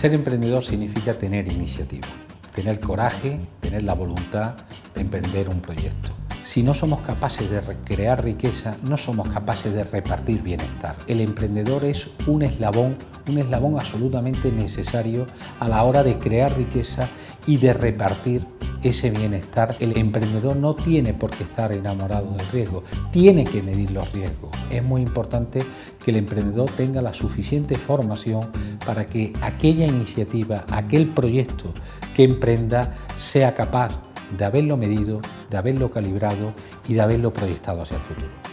Ser emprendedor significa tener iniciativa, tener coraje, tener la voluntad de emprender un proyecto. Si no somos capaces de crear riqueza, no somos capaces de repartir bienestar. El emprendedor es un eslabón, un eslabón absolutamente necesario a la hora de crear riqueza y de repartir ese bienestar. El emprendedor no tiene por qué estar enamorado del riesgo, tiene que medir los riesgos. Es muy importante que el emprendedor tenga la suficiente formación para que aquella iniciativa, aquel proyecto que emprenda sea capaz de haberlo medido, de haberlo calibrado y de haberlo proyectado hacia el futuro.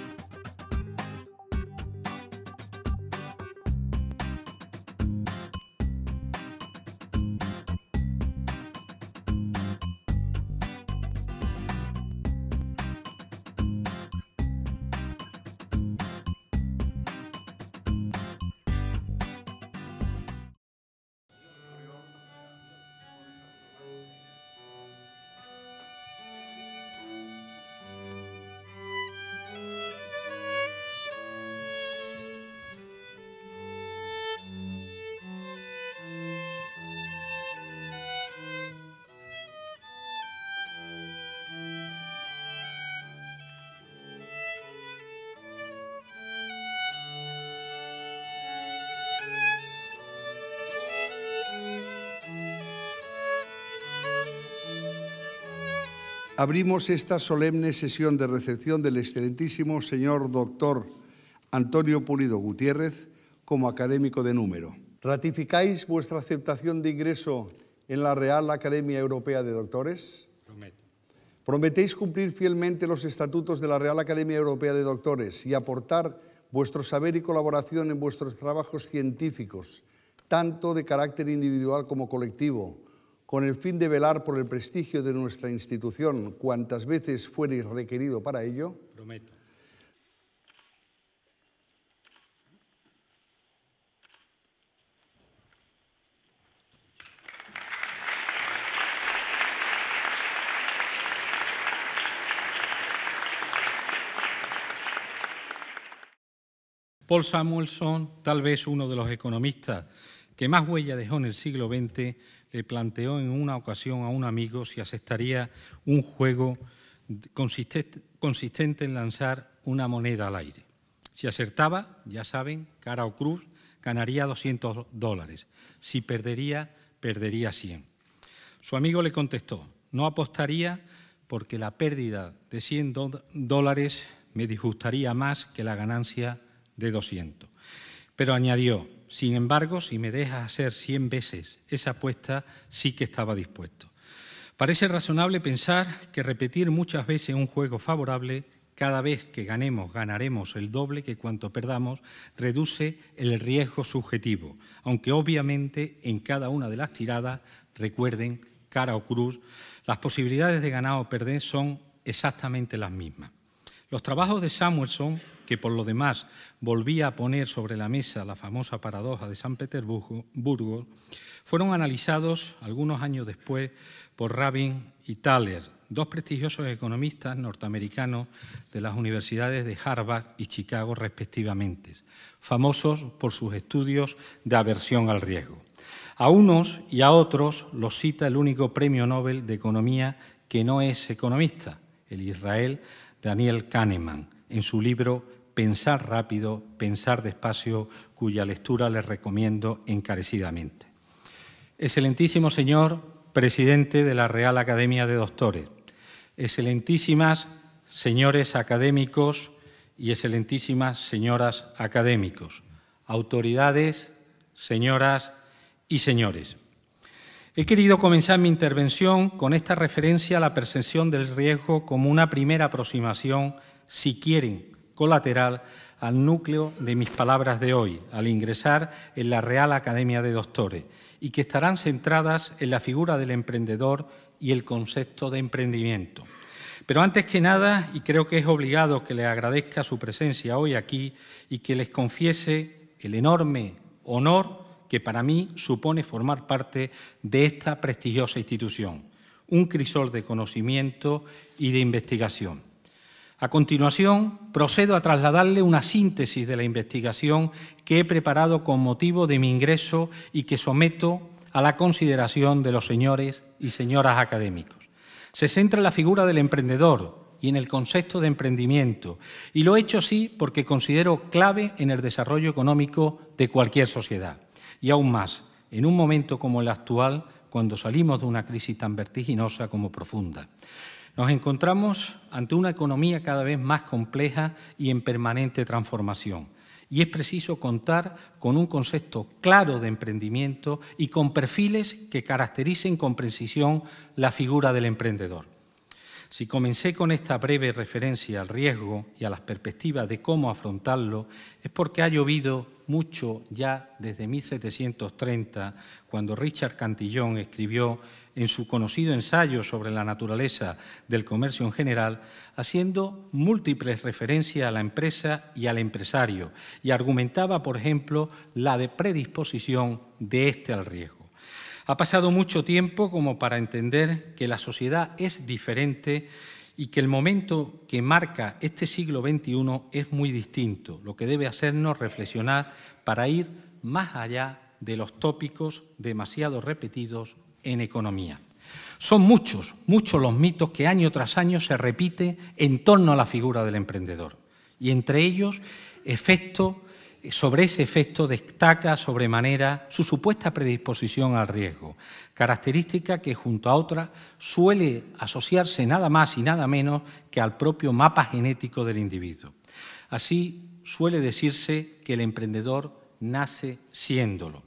abrimos esta solemne sesión de recepción del excelentísimo señor doctor Antonio Pulido Gutiérrez como académico de número. ¿Ratificáis vuestra aceptación de ingreso en la Real Academia Europea de Doctores? Prometo. ¿Prometéis cumplir fielmente los estatutos de la Real Academia Europea de Doctores y aportar vuestro saber y colaboración en vuestros trabajos científicos, tanto de carácter individual como colectivo, con el fin de velar por el prestigio de nuestra institución cuantas veces fuere requerido para ello. Prometo. Paul Samuelson, tal vez uno de los economistas que más huella dejó en el siglo XX, le planteó en una ocasión a un amigo si aceptaría un juego consistente en lanzar una moneda al aire. Si acertaba, ya saben, cara o cruz, ganaría 200 dólares. Si perdería, perdería 100. Su amigo le contestó, no apostaría porque la pérdida de 100 dólares me disgustaría más que la ganancia de 200. Pero añadió, sin embargo, si me dejas hacer 100 veces esa apuesta, sí que estaba dispuesto. Parece razonable pensar que repetir muchas veces un juego favorable, cada vez que ganemos ganaremos el doble que cuanto perdamos, reduce el riesgo subjetivo, aunque obviamente en cada una de las tiradas, recuerden, cara o cruz, las posibilidades de ganar o perder son exactamente las mismas. Los trabajos de Samuelson que por lo demás volvía a poner sobre la mesa la famosa paradoja de San Petersburgo, fueron analizados algunos años después por Rabin y Thaler, dos prestigiosos economistas norteamericanos de las universidades de Harvard y Chicago respectivamente, famosos por sus estudios de aversión al riesgo. A unos y a otros los cita el único premio Nobel de Economía que no es economista, el Israel Daniel Kahneman, en su libro Pensar rápido, pensar despacio, cuya lectura les recomiendo encarecidamente. Excelentísimo señor presidente de la Real Academia de Doctores, excelentísimas señores académicos y excelentísimas señoras académicos, autoridades, señoras y señores. He querido comenzar mi intervención con esta referencia a la percepción del riesgo como una primera aproximación, si quieren, colateral al núcleo de mis palabras de hoy, al ingresar en la Real Academia de Doctores, y que estarán centradas en la figura del emprendedor y el concepto de emprendimiento. Pero antes que nada, y creo que es obligado que les agradezca su presencia hoy aquí y que les confiese el enorme honor que para mí supone formar parte de esta prestigiosa institución, un crisol de conocimiento y de investigación. A continuación, procedo a trasladarle una síntesis de la investigación que he preparado con motivo de mi ingreso y que someto a la consideración de los señores y señoras académicos. Se centra en la figura del emprendedor y en el concepto de emprendimiento, y lo he hecho así porque considero clave en el desarrollo económico de cualquier sociedad. Y aún más, en un momento como el actual, cuando salimos de una crisis tan vertiginosa como profunda. Nos encontramos ante una economía cada vez más compleja y en permanente transformación. Y es preciso contar con un concepto claro de emprendimiento y con perfiles que caractericen con precisión la figura del emprendedor. Si comencé con esta breve referencia al riesgo y a las perspectivas de cómo afrontarlo, es porque ha llovido mucho ya desde 1730, cuando Richard Cantillón escribió en su conocido ensayo sobre la naturaleza del comercio en general, haciendo múltiples referencias a la empresa y al empresario, y argumentaba, por ejemplo, la de predisposición de este al riesgo. Ha pasado mucho tiempo como para entender que la sociedad es diferente y que el momento que marca este siglo XXI es muy distinto, lo que debe hacernos reflexionar para ir más allá de los tópicos demasiado repetidos en economía. Son muchos, muchos los mitos que año tras año se repite en torno a la figura del emprendedor. Y entre ellos, efecto, sobre ese efecto destaca sobremanera su supuesta predisposición al riesgo, característica que junto a otra suele asociarse nada más y nada menos que al propio mapa genético del individuo. Así suele decirse que el emprendedor nace siéndolo.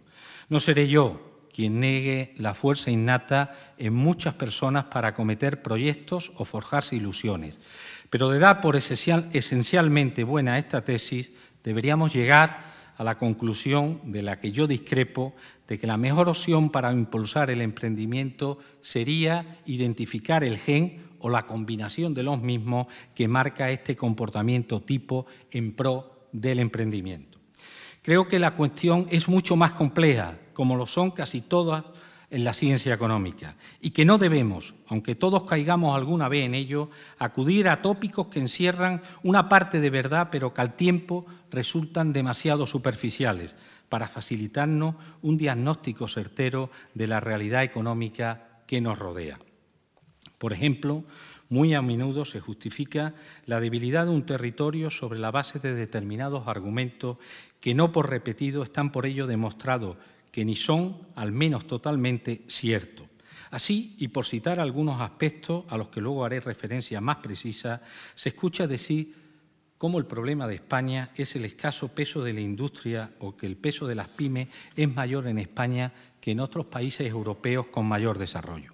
No seré yo, quien niegue la fuerza innata en muchas personas para acometer proyectos o forjarse ilusiones. Pero de dar por esencialmente buena esta tesis, deberíamos llegar a la conclusión de la que yo discrepo de que la mejor opción para impulsar el emprendimiento sería identificar el gen o la combinación de los mismos que marca este comportamiento tipo en pro del emprendimiento. Creo que la cuestión es mucho más compleja como lo son casi todas en la ciencia económica, y que no debemos, aunque todos caigamos alguna vez en ello, acudir a tópicos que encierran una parte de verdad, pero que al tiempo resultan demasiado superficiales para facilitarnos un diagnóstico certero de la realidad económica que nos rodea. Por ejemplo, muy a menudo se justifica la debilidad de un territorio sobre la base de determinados argumentos que no por repetido están por ello demostrados que ni son, al menos totalmente, ciertos. Así, y por citar algunos aspectos a los que luego haré referencia más precisa, se escucha decir cómo el problema de España es el escaso peso de la industria o que el peso de las pymes es mayor en España que en otros países europeos con mayor desarrollo.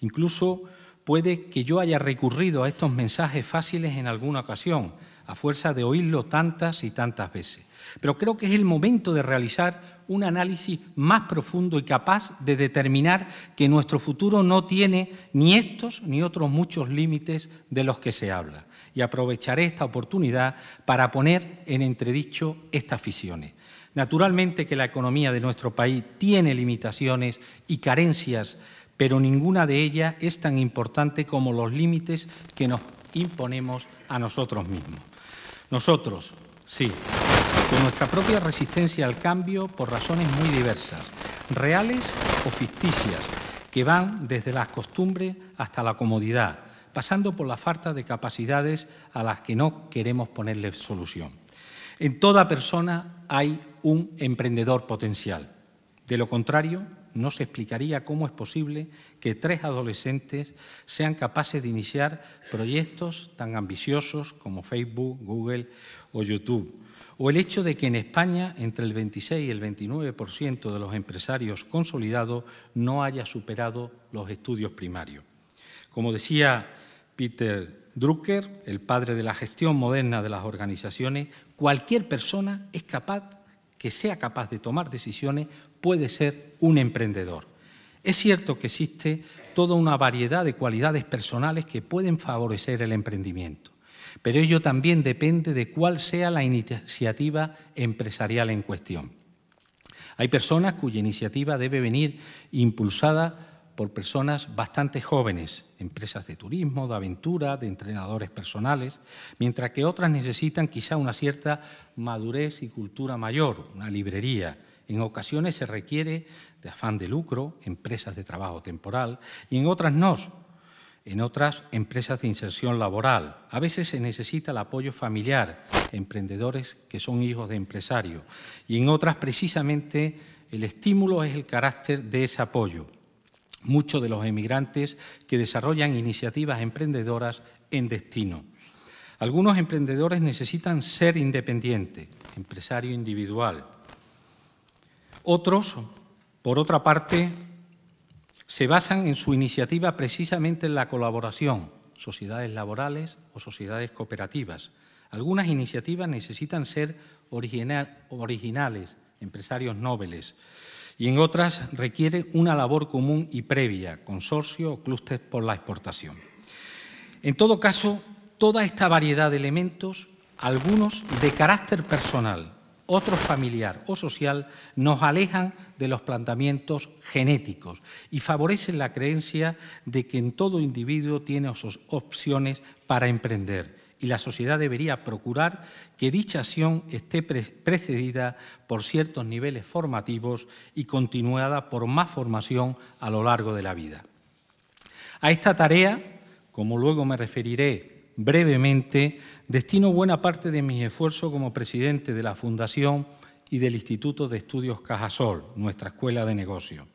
Incluso puede que yo haya recurrido a estos mensajes fáciles en alguna ocasión, a fuerza de oírlo tantas y tantas veces. Pero creo que es el momento de realizar un análisis más profundo y capaz de determinar que nuestro futuro no tiene ni estos ni otros muchos límites de los que se habla. Y aprovecharé esta oportunidad para poner en entredicho estas visiones. Naturalmente que la economía de nuestro país tiene limitaciones y carencias, pero ninguna de ellas es tan importante como los límites que nos imponemos a nosotros mismos. Nosotros, sí, con nuestra propia resistencia al cambio por razones muy diversas, reales o ficticias, que van desde las costumbres hasta la comodidad, pasando por la falta de capacidades a las que no queremos ponerle solución. En toda persona hay un emprendedor potencial. De lo contrario, no se explicaría cómo es posible que tres adolescentes sean capaces de iniciar proyectos tan ambiciosos como Facebook, Google o YouTube. O el hecho de que en España entre el 26 y el 29% de los empresarios consolidados no haya superado los estudios primarios. Como decía Peter Drucker, el padre de la gestión moderna de las organizaciones, cualquier persona es capaz que sea capaz de tomar decisiones puede ser un emprendedor. Es cierto que existe toda una variedad de cualidades personales que pueden favorecer el emprendimiento, pero ello también depende de cuál sea la iniciativa empresarial en cuestión. Hay personas cuya iniciativa debe venir impulsada por personas bastante jóvenes, empresas de turismo, de aventura, de entrenadores personales, mientras que otras necesitan quizá una cierta madurez y cultura mayor, una librería, en ocasiones se requiere de afán de lucro, empresas de trabajo temporal, y en otras no. En otras, empresas de inserción laboral. A veces se necesita el apoyo familiar, emprendedores que son hijos de empresarios. Y en otras, precisamente, el estímulo es el carácter de ese apoyo. Muchos de los emigrantes que desarrollan iniciativas emprendedoras en destino. Algunos emprendedores necesitan ser independientes, empresario individual. Otros, por otra parte, se basan en su iniciativa precisamente en la colaboración, sociedades laborales o sociedades cooperativas. Algunas iniciativas necesitan ser originales, empresarios nobles, y en otras requiere una labor común y previa, consorcio o clúster por la exportación. En todo caso, toda esta variedad de elementos, algunos de carácter personal otro familiar o social, nos alejan de los planteamientos genéticos y favorecen la creencia de que en todo individuo tiene opciones para emprender y la sociedad debería procurar que dicha acción esté precedida por ciertos niveles formativos y continuada por más formación a lo largo de la vida. A esta tarea, como luego me referiré brevemente, destino buena parte de mis esfuerzos como presidente de la Fundación y del Instituto de Estudios Cajasol, nuestra escuela de negocio.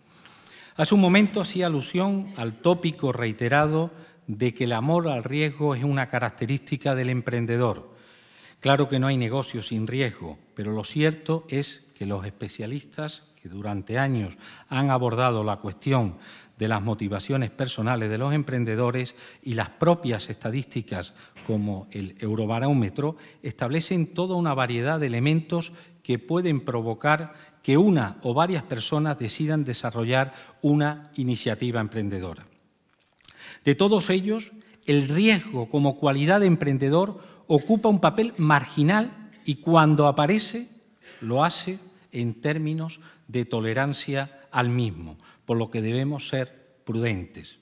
Hace un momento hacía alusión al tópico reiterado de que el amor al riesgo es una característica del emprendedor. Claro que no hay negocio sin riesgo, pero lo cierto es que los especialistas que durante años han abordado la cuestión de las motivaciones personales de los emprendedores y las propias estadísticas como el Eurobarómetro establecen toda una variedad de elementos que pueden provocar que una o varias personas decidan desarrollar una iniciativa emprendedora. De todos ellos, el riesgo como cualidad de emprendedor ocupa un papel marginal y cuando aparece, lo hace en términos de tolerancia al mismo, por lo que debemos ser prudentes.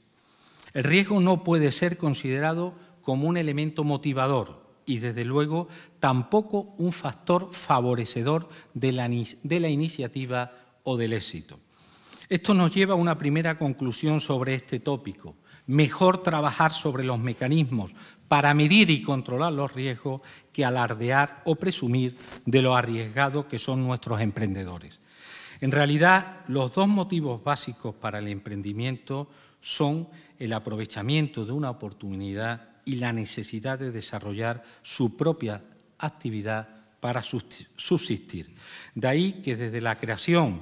El riesgo no puede ser considerado como un elemento motivador y, desde luego, tampoco un factor favorecedor de la, iniciativa o del éxito. Esto nos lleva a una primera conclusión sobre este tópico. Mejor trabajar sobre los mecanismos para medir y controlar los riesgos que alardear o presumir de lo arriesgado que son nuestros emprendedores. En realidad, los dos motivos básicos para el emprendimiento son el aprovechamiento de una oportunidad y la necesidad de desarrollar su propia actividad para subsistir. De ahí que desde la creación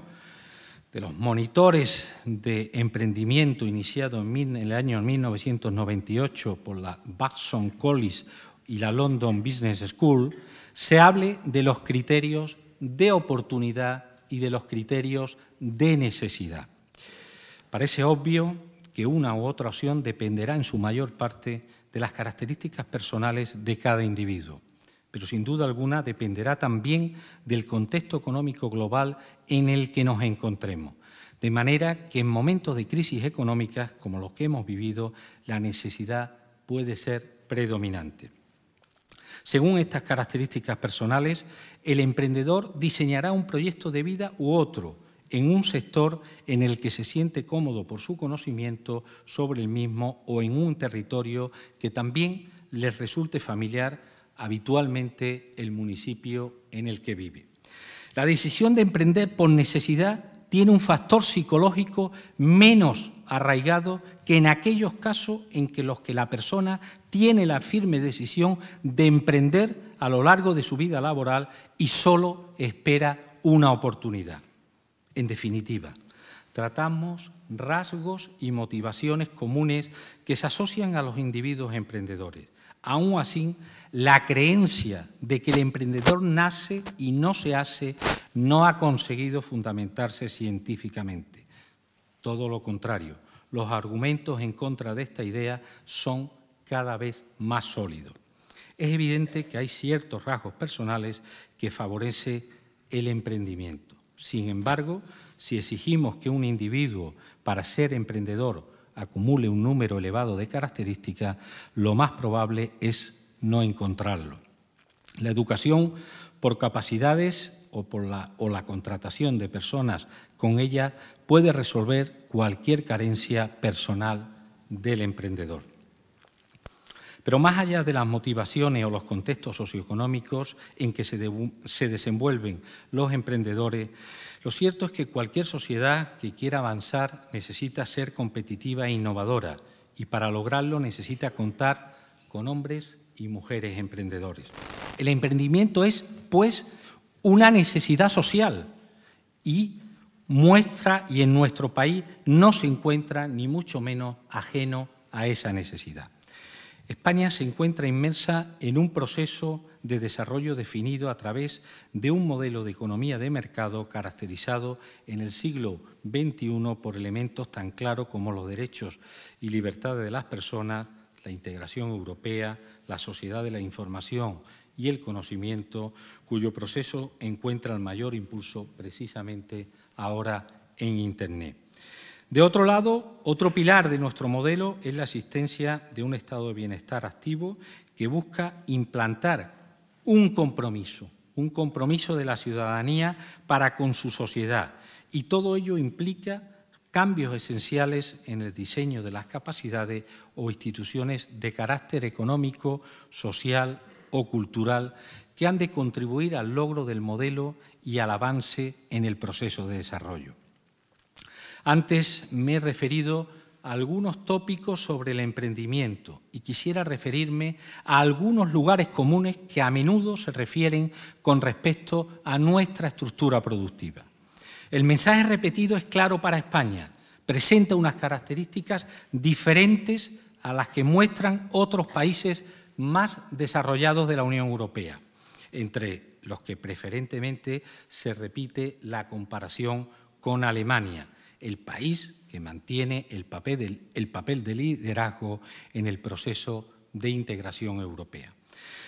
de los monitores de emprendimiento iniciado en el año 1998 por la Batson College y la London Business School, se hable de los criterios de oportunidad y de los criterios de necesidad. Parece obvio que una u otra opción dependerá en su mayor parte de las características personales de cada individuo, pero sin duda alguna dependerá también del contexto económico global en el que nos encontremos. De manera que en momentos de crisis económicas como los que hemos vivido, la necesidad puede ser predominante. Según estas características personales, el emprendedor diseñará un proyecto de vida u otro en un sector en el que se siente cómodo por su conocimiento sobre el mismo o en un territorio que también les resulte familiar habitualmente el municipio en el que vive. La decisión de emprender por necesidad tiene un factor psicológico menos arraigado que en aquellos casos en que los que la persona tiene la firme decisión de emprender a lo largo de su vida laboral y solo espera una oportunidad. En definitiva, tratamos rasgos y motivaciones comunes que se asocian a los individuos emprendedores. Aún así, la creencia de que el emprendedor nace y no se hace no ha conseguido fundamentarse científicamente. Todo lo contrario, los argumentos en contra de esta idea son cada vez más sólido. Es evidente que hay ciertos rasgos personales que favorecen el emprendimiento. Sin embargo, si exigimos que un individuo para ser emprendedor acumule un número elevado de características, lo más probable es no encontrarlo. La educación por capacidades o, o la contratación de personas con ella puede resolver cualquier carencia personal del emprendedor. Pero más allá de las motivaciones o los contextos socioeconómicos en que se, desenvuelven los emprendedores, lo cierto es que cualquier sociedad que quiera avanzar necesita ser competitiva e innovadora y para lograrlo necesita contar con hombres y mujeres emprendedores. El emprendimiento es, pues, una necesidad social y muestra y en nuestro país no se encuentra ni mucho menos ajeno a esa necesidad. España se encuentra inmersa en un proceso de desarrollo definido a través de un modelo de economía de mercado caracterizado en el siglo XXI por elementos tan claros como los derechos y libertades de las personas, la integración europea, la sociedad de la información y el conocimiento, cuyo proceso encuentra el mayor impulso precisamente ahora en Internet. De otro lado, otro pilar de nuestro modelo es la existencia de un estado de bienestar activo que busca implantar un compromiso, un compromiso de la ciudadanía para con su sociedad. Y todo ello implica cambios esenciales en el diseño de las capacidades o instituciones de carácter económico, social o cultural que han de contribuir al logro del modelo y al avance en el proceso de desarrollo. Antes me he referido a algunos tópicos sobre el emprendimiento y quisiera referirme a algunos lugares comunes que a menudo se refieren con respecto a nuestra estructura productiva. El mensaje repetido es claro para España. Presenta unas características diferentes a las que muestran otros países más desarrollados de la Unión Europea, entre los que preferentemente se repite la comparación con Alemania, el país que mantiene el papel, de liderazgo en el proceso de integración europea.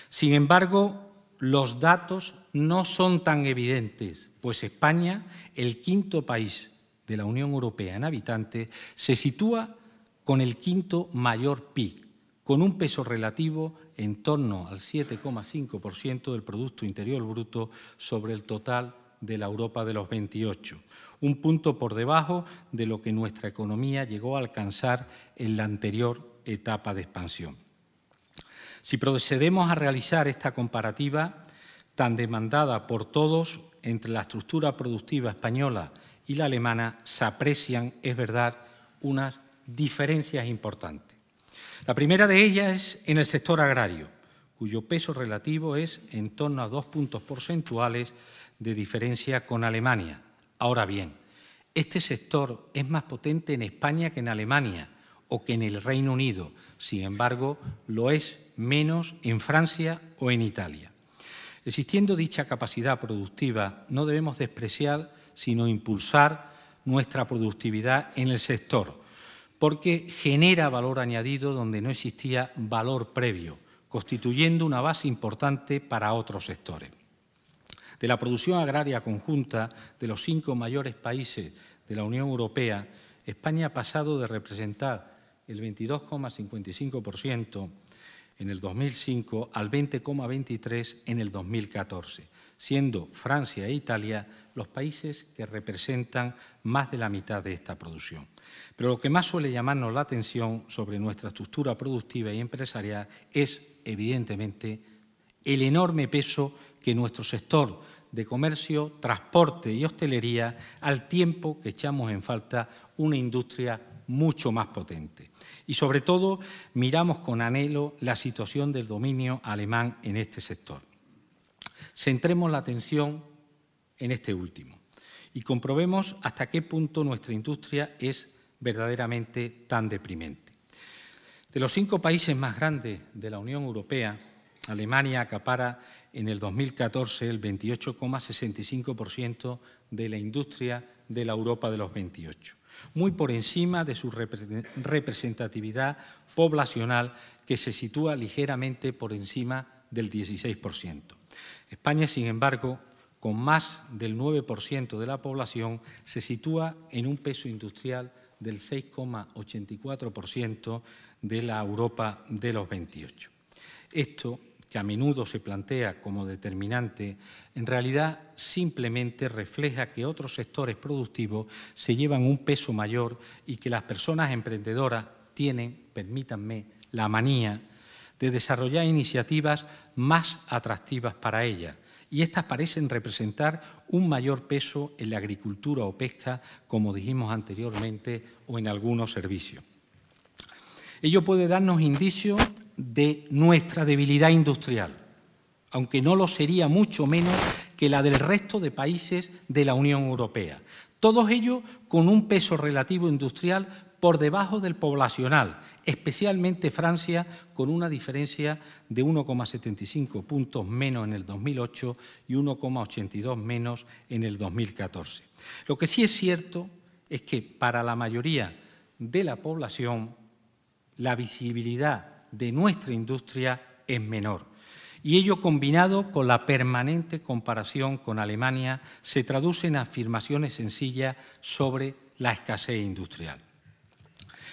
Sin embargo, los datos no son tan evidentes, pues España, el quinto país de la Unión Europea en habitantes, se sitúa con el quinto mayor PIB, con un peso relativo en torno al 7,5% del Producto Interior Bruto sobre el total de la Europa de los 28, un punto por debajo de lo que nuestra economía llegó a alcanzar en la anterior etapa de expansión. Si procedemos a realizar esta comparativa tan demandada por todos entre la estructura productiva española y la alemana, se aprecian, es verdad, unas diferencias importantes. La primera de ellas es en el sector agrario, cuyo peso relativo es en torno a dos puntos porcentuales de diferencia con Alemania. Ahora bien, este sector es más potente en España que en Alemania o que en el Reino Unido, sin embargo, lo es menos en Francia o en Italia. Existiendo dicha capacidad productiva, no debemos despreciar, sino impulsar nuestra productividad en el sector, porque genera valor añadido donde no existía valor previo, constituyendo una base importante para otros sectores de la producción agraria conjunta de los cinco mayores países de la Unión Europea, España ha pasado de representar el 22,55% en el 2005 al 20,23% en el 2014, siendo Francia e Italia los países que representan más de la mitad de esta producción. Pero lo que más suele llamarnos la atención sobre nuestra estructura productiva y empresarial es, evidentemente, el enorme peso que nuestro sector de comercio, transporte y hostelería, al tiempo que echamos en falta una industria mucho más potente. Y sobre todo miramos con anhelo la situación del dominio alemán en este sector. Centremos la atención en este último y comprobemos hasta qué punto nuestra industria es verdaderamente tan deprimente. De los cinco países más grandes de la Unión Europea, Alemania acapara en el 2014 el 28,65% de la industria de la Europa de los 28, muy por encima de su representatividad poblacional que se sitúa ligeramente por encima del 16%. España, sin embargo, con más del 9% de la población, se sitúa en un peso industrial del 6,84% de la Europa de los 28. Esto que a menudo se plantea como determinante, en realidad simplemente refleja que otros sectores productivos se llevan un peso mayor y que las personas emprendedoras tienen, permítanme, la manía de desarrollar iniciativas más atractivas para ellas, y estas parecen representar un mayor peso en la agricultura o pesca, como dijimos anteriormente, o en algunos servicios. Ello puede darnos indicios de nuestra debilidad industrial, aunque no lo sería mucho menos que la del resto de países de la Unión Europea. Todos ellos con un peso relativo industrial por debajo del poblacional, especialmente Francia, con una diferencia de 1,75 puntos menos en el 2008 y 1,82 menos en el 2014. Lo que sí es cierto es que para la mayoría de la población, la visibilidad de nuestra industria es menor. Y ello combinado con la permanente comparación con Alemania se traduce en afirmaciones sencillas sobre la escasez industrial.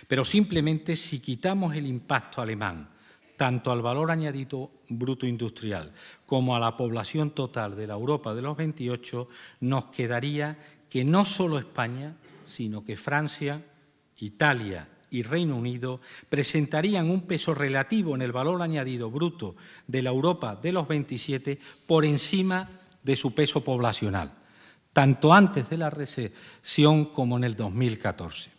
Pero simplemente si quitamos el impacto alemán, tanto al valor añadido bruto industrial como a la población total de la Europa de los 28, nos quedaría que no solo España, sino que Francia, Italia y Reino Unido presentarían un peso relativo en el valor añadido bruto de la Europa de los 27 por encima de su peso poblacional, tanto antes de la recesión como en el 2014.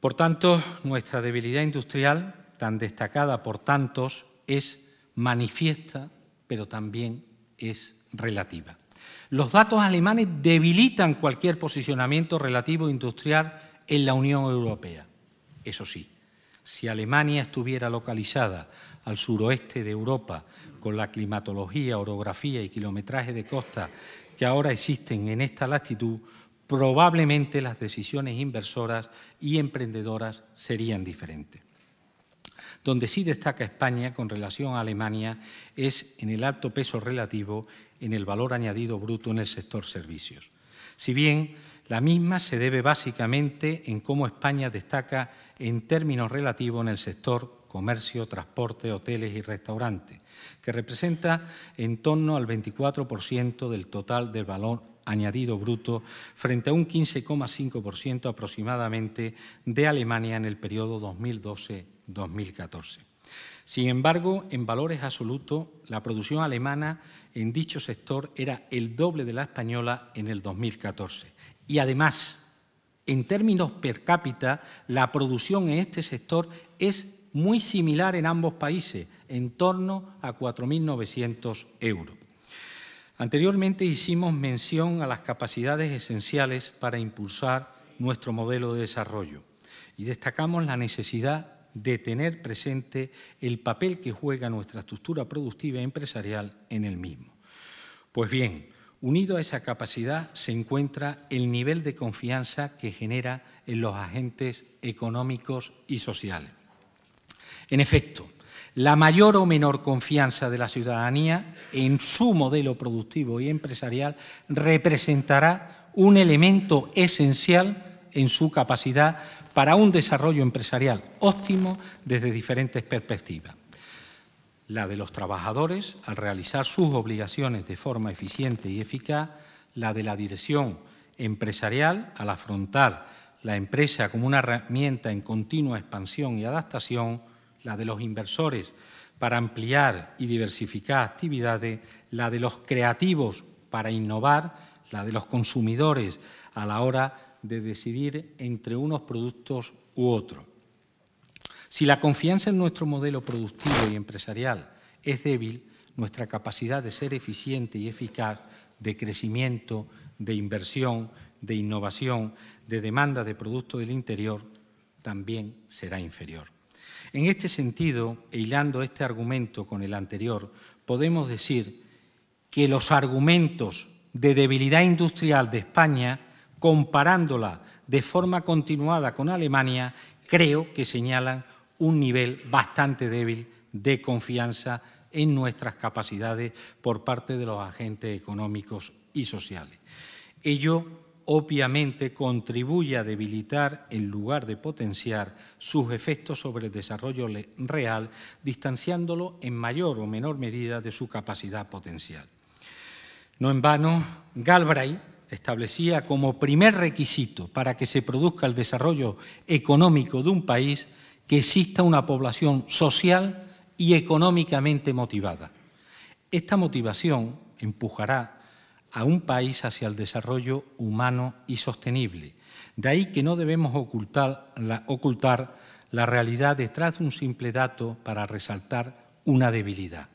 Por tanto, nuestra debilidad industrial, tan destacada por tantos, es manifiesta, pero también es relativa. Los datos alemanes debilitan cualquier posicionamiento relativo industrial en la Unión Europea. Eso sí, si Alemania estuviera localizada al suroeste de Europa, con la climatología, orografía y kilometraje de costa que ahora existen en esta latitud, probablemente las decisiones inversoras y emprendedoras serían diferentes. Donde sí destaca España con relación a Alemania es en el alto peso relativo en el valor añadido bruto en el sector servicios. Si bien la misma se debe básicamente en cómo España destaca en términos relativos en el sector comercio, transporte, hoteles y restaurantes, que representa en torno al 24% del total del valor añadido bruto frente a un 15,5% aproximadamente de Alemania en el periodo 2012-2014. Sin embargo, en valores absolutos, la producción alemana en dicho sector era el doble de la española en el 2014 y además, en términos per cápita, la producción en este sector es muy similar en ambos países, en torno a 4.900 euros. Anteriormente hicimos mención a las capacidades esenciales para impulsar nuestro modelo de desarrollo y destacamos la necesidad de tener presente el papel que juega nuestra estructura productiva y empresarial en el mismo. Pues bien, Unido a esa capacidad se encuentra el nivel de confianza que genera en los agentes económicos y sociales. En efecto, la mayor o menor confianza de la ciudadanía en su modelo productivo y empresarial representará un elemento esencial en su capacidad para un desarrollo empresarial óptimo desde diferentes perspectivas la de los trabajadores al realizar sus obligaciones de forma eficiente y eficaz, la de la dirección empresarial al afrontar la empresa como una herramienta en continua expansión y adaptación, la de los inversores para ampliar y diversificar actividades, la de los creativos para innovar, la de los consumidores a la hora de decidir entre unos productos u otros. Si la confianza en nuestro modelo productivo y empresarial es débil, nuestra capacidad de ser eficiente y eficaz de crecimiento, de inversión, de innovación, de demanda de productos del interior, también será inferior. En este sentido, e hilando este argumento con el anterior, podemos decir que los argumentos de debilidad industrial de España, comparándola de forma continuada con Alemania, creo que señalan un nivel bastante débil de confianza en nuestras capacidades por parte de los agentes económicos y sociales. Ello obviamente contribuye a debilitar en lugar de potenciar sus efectos sobre el desarrollo real, distanciándolo en mayor o menor medida de su capacidad potencial. No en vano, Galbraith establecía como primer requisito para que se produzca el desarrollo económico de un país que exista una población social y económicamente motivada. Esta motivación empujará a un país hacia el desarrollo humano y sostenible. De ahí que no debemos ocultar la, ocultar la realidad detrás de un simple dato para resaltar una debilidad,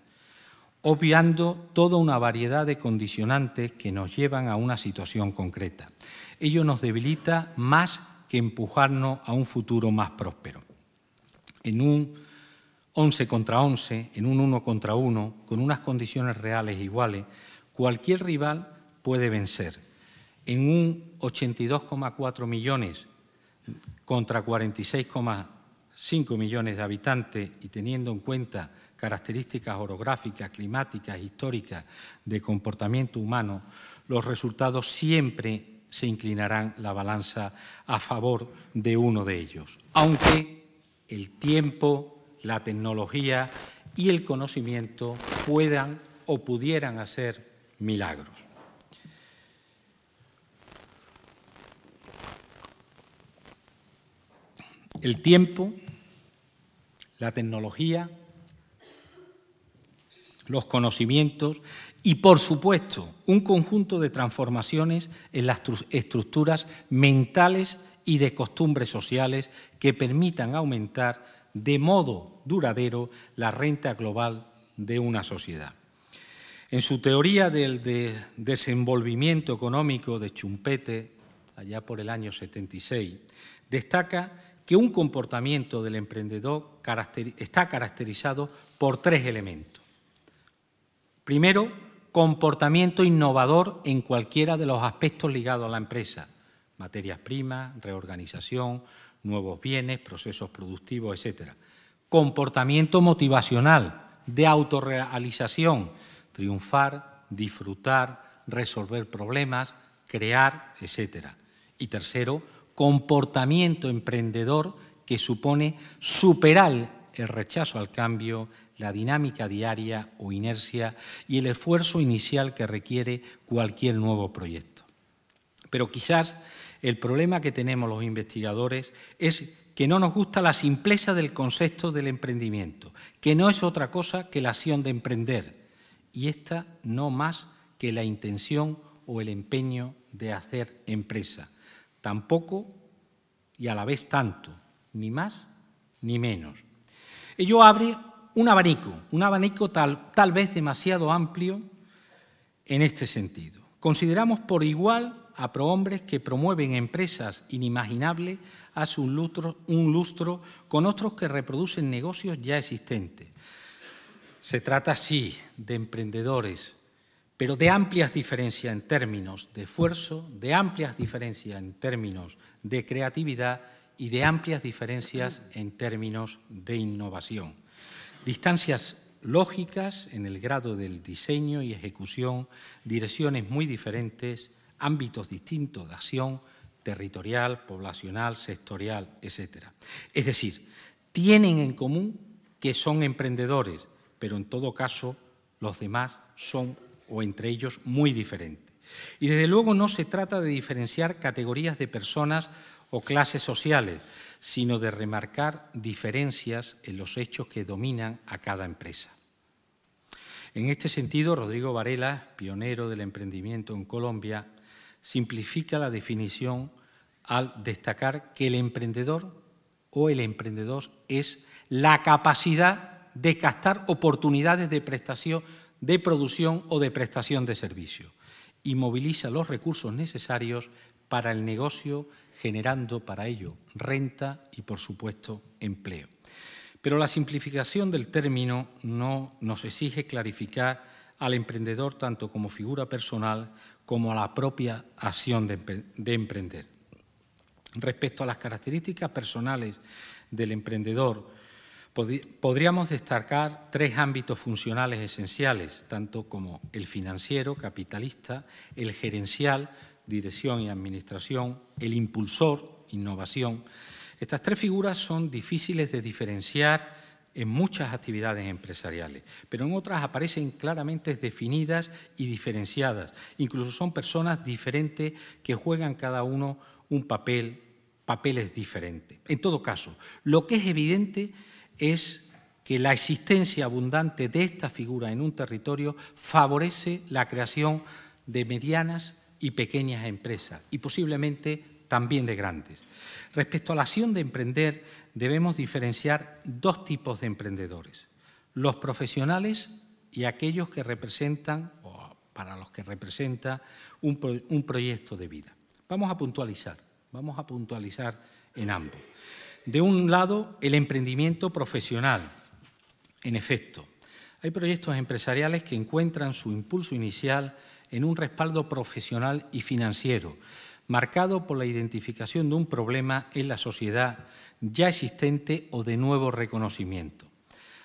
obviando toda una variedad de condicionantes que nos llevan a una situación concreta. Ello nos debilita más que empujarnos a un futuro más próspero en un 11 contra 11, en un 1 contra 1, con unas condiciones reales iguales, cualquier rival puede vencer. En un 82,4 millones contra 46,5 millones de habitantes y teniendo en cuenta características orográficas, climáticas, históricas de comportamiento humano, los resultados siempre se inclinarán la balanza a favor de uno de ellos. Aunque el tiempo, la tecnología y el conocimiento puedan o pudieran hacer milagros. El tiempo, la tecnología, los conocimientos y, por supuesto, un conjunto de transformaciones en las estructuras mentales y de costumbres sociales que permitan aumentar de modo duradero la renta global de una sociedad. En su teoría del desarrollo desenvolvimiento económico de Chumpete, allá por el año 76, destaca que un comportamiento del emprendedor está caracterizado por tres elementos. Primero, comportamiento innovador en cualquiera de los aspectos ligados a la empresa materias primas, reorganización, nuevos bienes, procesos productivos, etc. Comportamiento motivacional, de autorrealización, triunfar, disfrutar, resolver problemas, crear, etc. Y tercero, comportamiento emprendedor que supone superar el rechazo al cambio, la dinámica diaria o inercia y el esfuerzo inicial que requiere cualquier nuevo proyecto. Pero quizás el problema que tenemos los investigadores es que no nos gusta la simpleza del concepto del emprendimiento, que no es otra cosa que la acción de emprender, y esta no más que la intención o el empeño de hacer empresa. Tampoco y a la vez tanto, ni más ni menos. Ello abre un abanico, un abanico tal, tal vez demasiado amplio en este sentido. Consideramos por igual a prohombres que promueven empresas inimaginables hace un lustro, un lustro con otros que reproducen negocios ya existentes. Se trata, sí, de emprendedores, pero de amplias diferencias en términos de esfuerzo, de amplias diferencias en términos de creatividad y de amplias diferencias en términos de innovación. Distancias lógicas en el grado del diseño y ejecución, direcciones muy diferentes, ámbitos distintos de acción territorial, poblacional, sectorial, etc. Es decir, tienen en común que son emprendedores, pero en todo caso los demás son o entre ellos muy diferentes. Y desde luego no se trata de diferenciar categorías de personas o clases sociales, sino de remarcar diferencias en los hechos que dominan a cada empresa. En este sentido, Rodrigo Varela, pionero del emprendimiento en Colombia, simplifica la definición al destacar que el emprendedor o el emprendedor es la capacidad de captar oportunidades de prestación, de producción o de prestación de servicio y moviliza los recursos necesarios para el negocio, generando para ello renta y, por supuesto, empleo. Pero la simplificación del término no nos exige clarificar al emprendedor tanto como figura personal como a la propia acción de, de emprender. Respecto a las características personales del emprendedor, podríamos destacar tres ámbitos funcionales esenciales, tanto como el financiero, capitalista, el gerencial, dirección y administración, el impulsor, innovación. Estas tres figuras son difíciles de diferenciar en muchas actividades empresariales, pero en otras aparecen claramente definidas y diferenciadas. Incluso son personas diferentes que juegan cada uno un papel, papeles diferentes. En todo caso, lo que es evidente es que la existencia abundante de esta figura en un territorio favorece la creación de medianas y pequeñas empresas y posiblemente también de grandes. Respecto a la acción de emprender, debemos diferenciar dos tipos de emprendedores, los profesionales y aquellos que representan, o para los que representa, un, proyecto de vida. Vamos a puntualizar, vamos a puntualizar en ambos. De un lado, el emprendimiento profesional. En efecto, hay proyectos empresariales que encuentran su impulso inicial en un respaldo profesional y financiero, marcado por la identificación de un problema en la sociedad ya existente o de nuevo reconocimiento.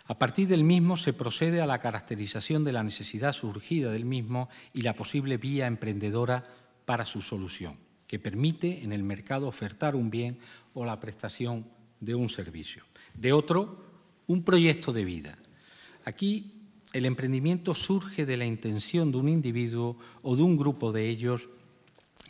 A partir del mismo se procede a la caracterización de la necesidad surgida del mismo y la posible vía emprendedora para su solución, que permite en el mercado ofertar un bien o la prestación de un servicio. De otro, un proyecto de vida. Aquí el emprendimiento surge de la intención de un individuo o de un grupo de ellos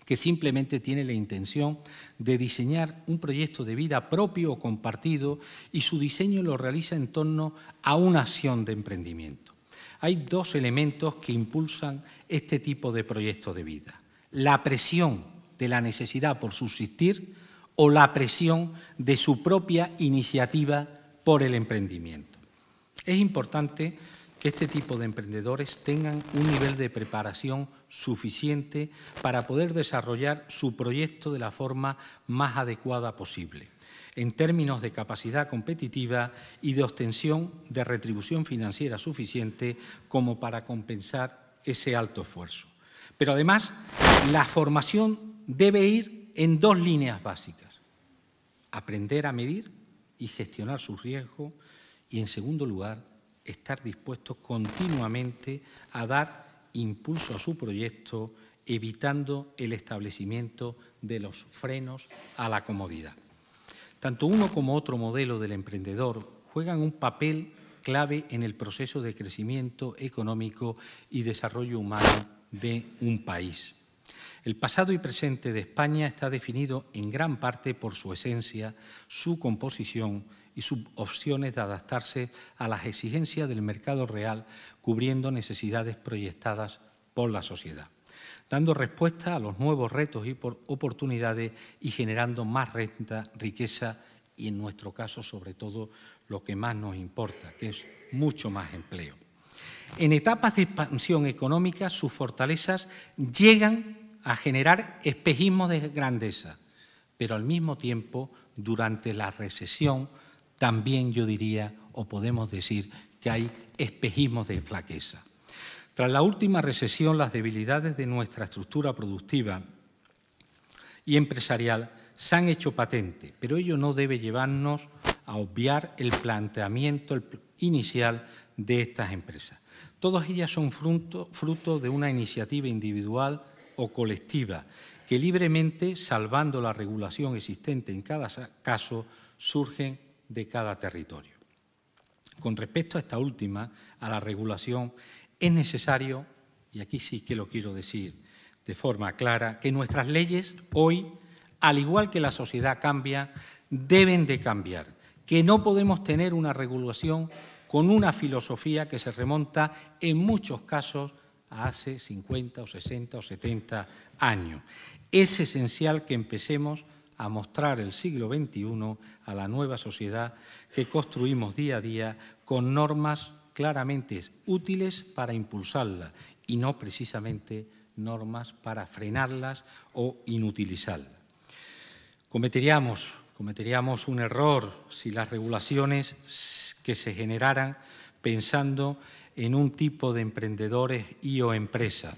que simplemente tiene la intención de diseñar un proyecto de vida propio o compartido y su diseño lo realiza en torno a una acción de emprendimiento. Hay dos elementos que impulsan este tipo de proyecto de vida. La presión de la necesidad por subsistir o la presión de su propia iniciativa por el emprendimiento. Es importante que este tipo de emprendedores tengan un nivel de preparación suficiente para poder desarrollar su proyecto de la forma más adecuada posible, en términos de capacidad competitiva y de obtención de retribución financiera suficiente como para compensar ese alto esfuerzo. Pero además, la formación debe ir en dos líneas básicas. Aprender a medir y gestionar sus riesgos y, en segundo lugar, estar dispuestos continuamente a dar impulso a su proyecto, evitando el establecimiento de los frenos a la comodidad. Tanto uno como otro modelo del emprendedor juegan un papel clave en el proceso de crecimiento económico y desarrollo humano de un país. El pasado y presente de España está definido en gran parte por su esencia, su composición, y sus opciones de adaptarse a las exigencias del mercado real, cubriendo necesidades proyectadas por la sociedad, dando respuesta a los nuevos retos y oportunidades y generando más renta, riqueza y, en nuestro caso, sobre todo, lo que más nos importa, que es mucho más empleo. En etapas de expansión económica, sus fortalezas llegan a generar espejismos de grandeza, pero al mismo tiempo, durante la recesión, también yo diría, o podemos decir, que hay espejismos de flaqueza. Tras la última recesión, las debilidades de nuestra estructura productiva y empresarial se han hecho patente, pero ello no debe llevarnos a obviar el planteamiento inicial de estas empresas. Todas ellas son fruto, fruto de una iniciativa individual o colectiva que libremente, salvando la regulación existente en cada caso, surgen de cada territorio. Con respecto a esta última, a la regulación, es necesario, y aquí sí que lo quiero decir de forma clara, que nuestras leyes hoy, al igual que la sociedad cambia, deben de cambiar, que no podemos tener una regulación con una filosofía que se remonta en muchos casos a hace 50 o 60 o 70 años. Es esencial que empecemos a mostrar el siglo XXI a la nueva sociedad que construimos día a día con normas claramente útiles para impulsarla y no precisamente normas para frenarlas o inutilizarlas. Cometeríamos, cometeríamos un error si las regulaciones que se generaran pensando en un tipo de emprendedores y o empresas,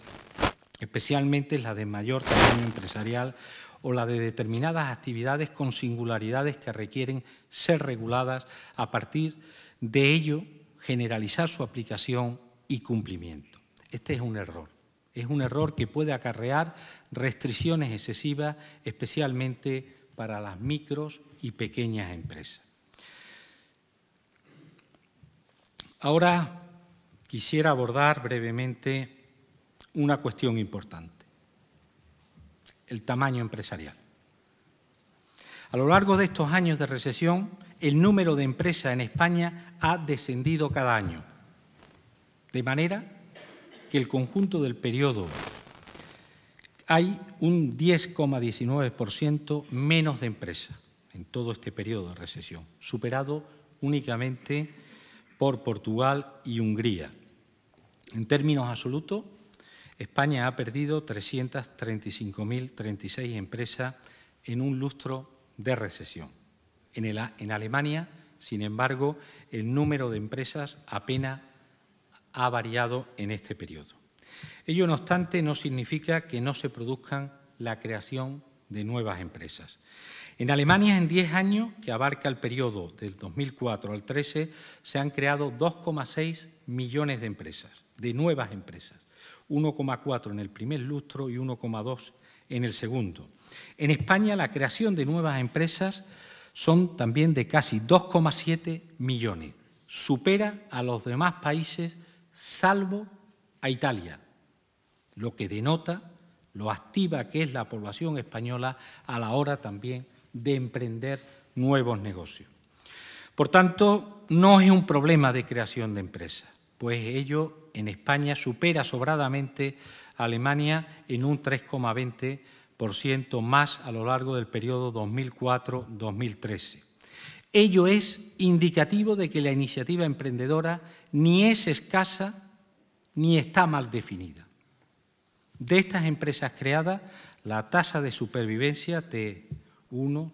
especialmente la de mayor tamaño empresarial o la de determinadas actividades con singularidades que requieren ser reguladas a partir de ello generalizar su aplicación y cumplimiento. Este es un error. Es un error que puede acarrear restricciones excesivas, especialmente para las micros y pequeñas empresas. Ahora quisiera abordar brevemente una cuestión importante el tamaño empresarial. A lo largo de estos años de recesión, el número de empresas en España ha descendido cada año, de manera que el conjunto del periodo hay un 10,19% menos de empresas en todo este periodo de recesión, superado únicamente por Portugal y Hungría. En términos absolutos, España ha perdido 335.036 empresas en un lustro de recesión. En, Alemania, sin embargo, el número de empresas apenas ha variado en este periodo. Ello, no obstante, no significa que no se produzcan la creación de nuevas empresas. En Alemania, en 10 años, que abarca el periodo del 2004 al 13, se han creado 2,6 millones de empresas, de nuevas empresas. 1,4 en el primer lustro y 1,2 en el segundo. En España la creación de nuevas empresas son también de casi 2,7 millones. Supera a los demás países salvo a Italia, lo que denota lo activa que es la población española a la hora también de emprender nuevos negocios. Por tanto, no es un problema de creación de empresas, pues ello en España supera sobradamente a Alemania en un 3,20% más a lo largo del periodo 2004-2013. Ello es indicativo de que la iniciativa emprendedora ni es escasa ni está mal definida. De estas empresas creadas, la tasa de supervivencia T1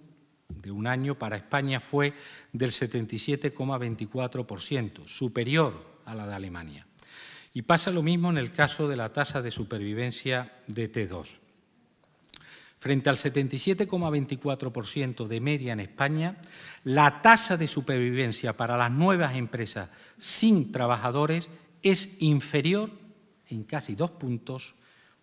de un año para España fue del 77,24%, superior a la de Alemania. Y pasa lo mismo en el caso de la tasa de supervivencia de T2. Frente al 77,24% de media en España, la tasa de supervivencia para las nuevas empresas sin trabajadores es inferior en casi dos puntos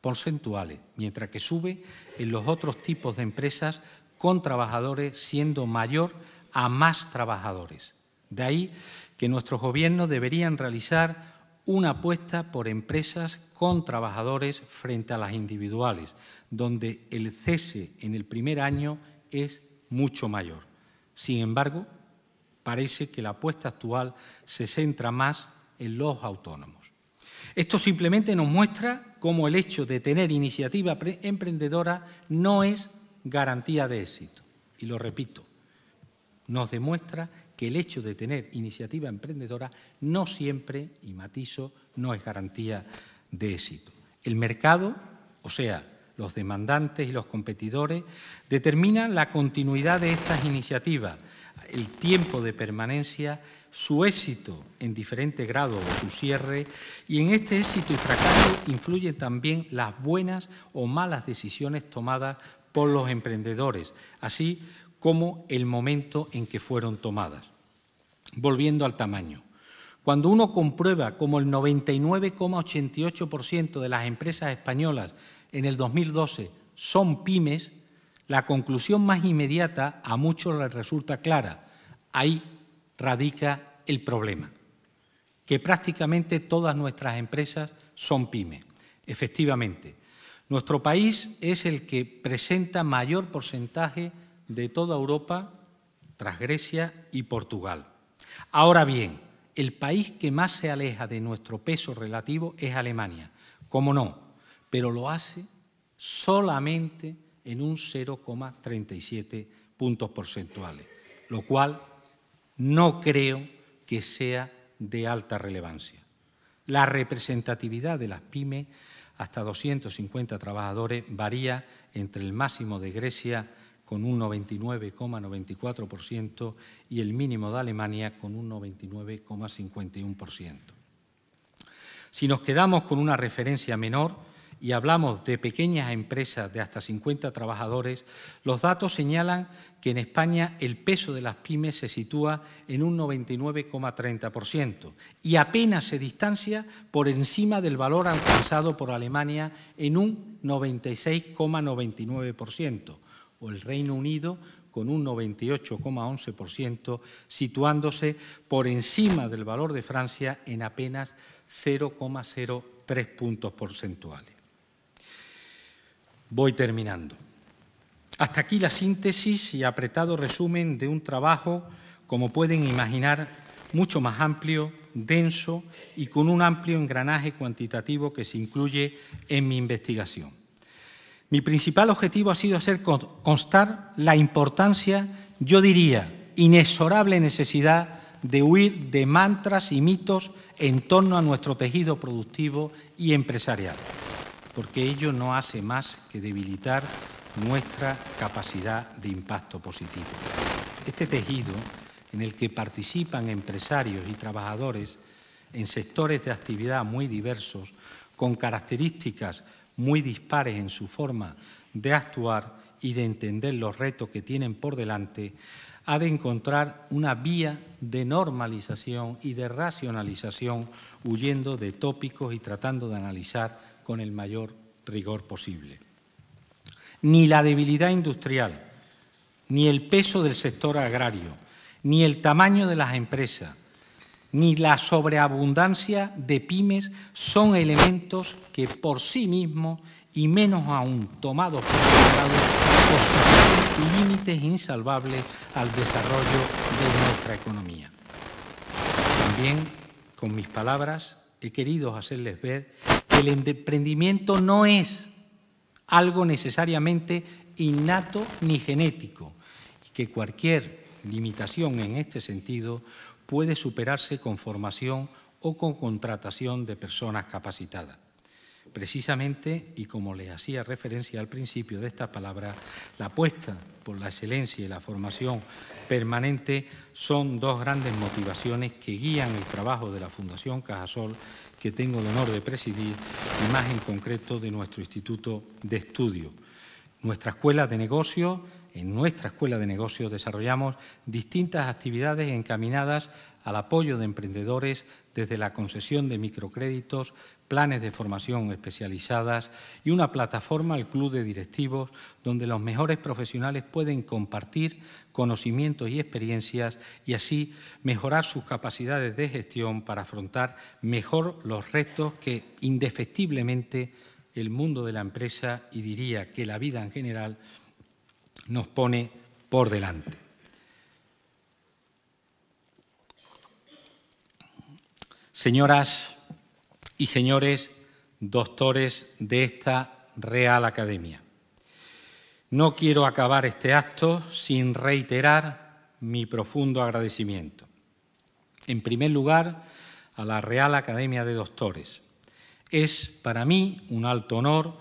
porcentuales, mientras que sube en los otros tipos de empresas con trabajadores siendo mayor a más trabajadores. De ahí que nuestros gobiernos deberían realizar una apuesta por empresas con trabajadores frente a las individuales, donde el cese en el primer año es mucho mayor. Sin embargo, parece que la apuesta actual se centra más en los autónomos. Esto simplemente nos muestra cómo el hecho de tener iniciativa emprendedora no es garantía de éxito. Y lo repito, nos demuestra que el hecho de tener iniciativa emprendedora no siempre, y matizo, no es garantía de éxito. El mercado, o sea, los demandantes y los competidores, determinan la continuidad de estas iniciativas, el tiempo de permanencia, su éxito en diferentes grados o su cierre, y en este éxito y fracaso influyen también las buenas o malas decisiones tomadas por los emprendedores, así como el momento en que fueron tomadas. Volviendo al tamaño. Cuando uno comprueba como el 99,88% de las empresas españolas en el 2012 son pymes, la conclusión más inmediata a muchos les resulta clara. Ahí radica el problema, que prácticamente todas nuestras empresas son pymes. Efectivamente, nuestro país es el que presenta mayor porcentaje de toda Europa tras Grecia y Portugal. Ahora bien, el país que más se aleja de nuestro peso relativo es Alemania, como no, pero lo hace solamente en un 0,37 puntos porcentuales, lo cual no creo que sea de alta relevancia. La representatividad de las pymes hasta 250 trabajadores varía entre el máximo de Grecia con un 99,94% y el mínimo de Alemania con un 99,51%. Si nos quedamos con una referencia menor y hablamos de pequeñas empresas de hasta 50 trabajadores, los datos señalan que en España el peso de las pymes se sitúa en un 99,30% y apenas se distancia por encima del valor alcanzado por Alemania en un 96,99%, o el Reino Unido con un 98,11%, situándose por encima del valor de Francia en apenas 0,03 puntos porcentuales. Voy terminando. Hasta aquí la síntesis y apretado resumen de un trabajo, como pueden imaginar, mucho más amplio, denso y con un amplio engranaje cuantitativo que se incluye en mi investigación. Mi principal objetivo ha sido hacer constar la importancia, yo diría, inexorable necesidad de huir de mantras y mitos en torno a nuestro tejido productivo y empresarial, porque ello no hace más que debilitar nuestra capacidad de impacto positivo. Este tejido en el que participan empresarios y trabajadores en sectores de actividad muy diversos, con características muy dispares en su forma de actuar y de entender los retos que tienen por delante, ha de encontrar una vía de normalización y de racionalización, huyendo de tópicos y tratando de analizar con el mayor rigor posible. Ni la debilidad industrial, ni el peso del sector agrario, ni el tamaño de las empresas, ni la sobreabundancia de pymes son elementos que por sí mismos y menos aún tomados por constituyen límites insalvables al desarrollo de nuestra economía. También, con mis palabras, he querido hacerles ver que el emprendimiento no es algo necesariamente innato ni genético y que cualquier limitación en este sentido puede superarse con formación o con contratación de personas capacitadas. Precisamente, y como le hacía referencia al principio de esta palabra, la apuesta por la excelencia y la formación permanente son dos grandes motivaciones que guían el trabajo de la Fundación Cajasol, que tengo el honor de presidir, y más en concreto de nuestro Instituto de Estudio. Nuestra Escuela de Negocios en nuestra Escuela de Negocios desarrollamos distintas actividades encaminadas al apoyo de emprendedores desde la concesión de microcréditos, planes de formación especializadas y una plataforma, el Club de Directivos, donde los mejores profesionales pueden compartir conocimientos y experiencias y así mejorar sus capacidades de gestión para afrontar mejor los retos que indefectiblemente el mundo de la empresa y diría que la vida en general nos pone por delante. Señoras y señores doctores de esta Real Academia, no quiero acabar este acto sin reiterar mi profundo agradecimiento. En primer lugar, a la Real Academia de Doctores. Es para mí un alto honor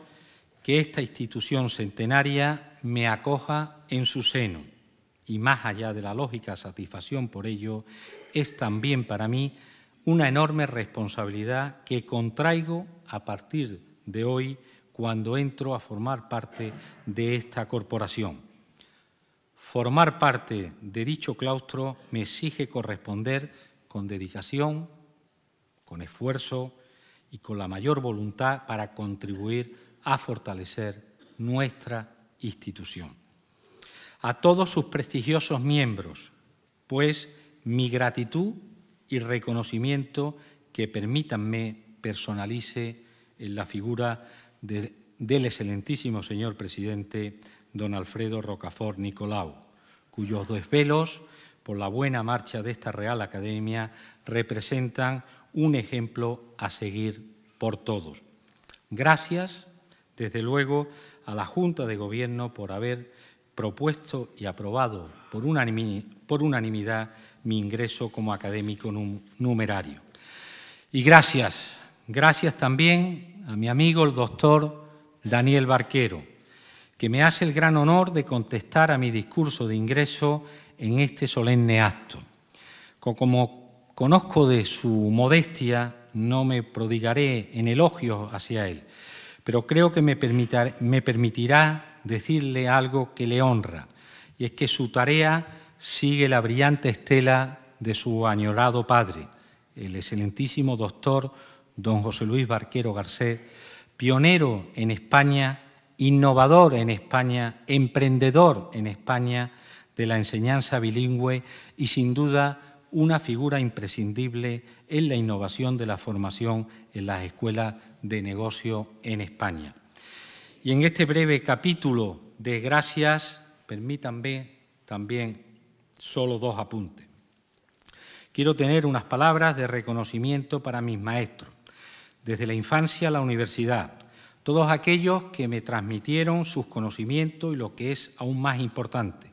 que esta institución centenaria me acoja en su seno. Y más allá de la lógica satisfacción por ello, es también para mí una enorme responsabilidad que contraigo a partir de hoy cuando entro a formar parte de esta corporación. Formar parte de dicho claustro me exige corresponder con dedicación, con esfuerzo y con la mayor voluntad para contribuir a fortalecer nuestra institución. A todos sus prestigiosos miembros, pues mi gratitud y reconocimiento que permítanme personalice en la figura del excelentísimo señor presidente don Alfredo Rocafort Nicolau, cuyos desvelos por la buena marcha de esta Real Academia representan un ejemplo a seguir por todos. Gracias, desde luego, a la Junta de Gobierno por haber propuesto y aprobado por, unanimidad mi ingreso como académico numerario. Y gracias, gracias también a mi amigo el doctor Daniel Barquero, que me hace el gran honor de contestar a mi discurso de ingreso en este solemne acto. Como conozco de su modestia, no me prodigaré en elogios hacia él pero creo que me, me permitirá decirle algo que le honra, y es que su tarea sigue la brillante estela de su añorado padre, el excelentísimo doctor don José Luis Barquero Garcés, pionero en España, innovador en España, emprendedor en España de la enseñanza bilingüe y sin duda una figura imprescindible en la innovación de la formación en las escuelas de negocio en España. Y en este breve capítulo de gracias, permítanme también solo dos apuntes. Quiero tener unas palabras de reconocimiento para mis maestros, desde la infancia a la universidad, todos aquellos que me transmitieron sus conocimientos y lo que es aún más importante,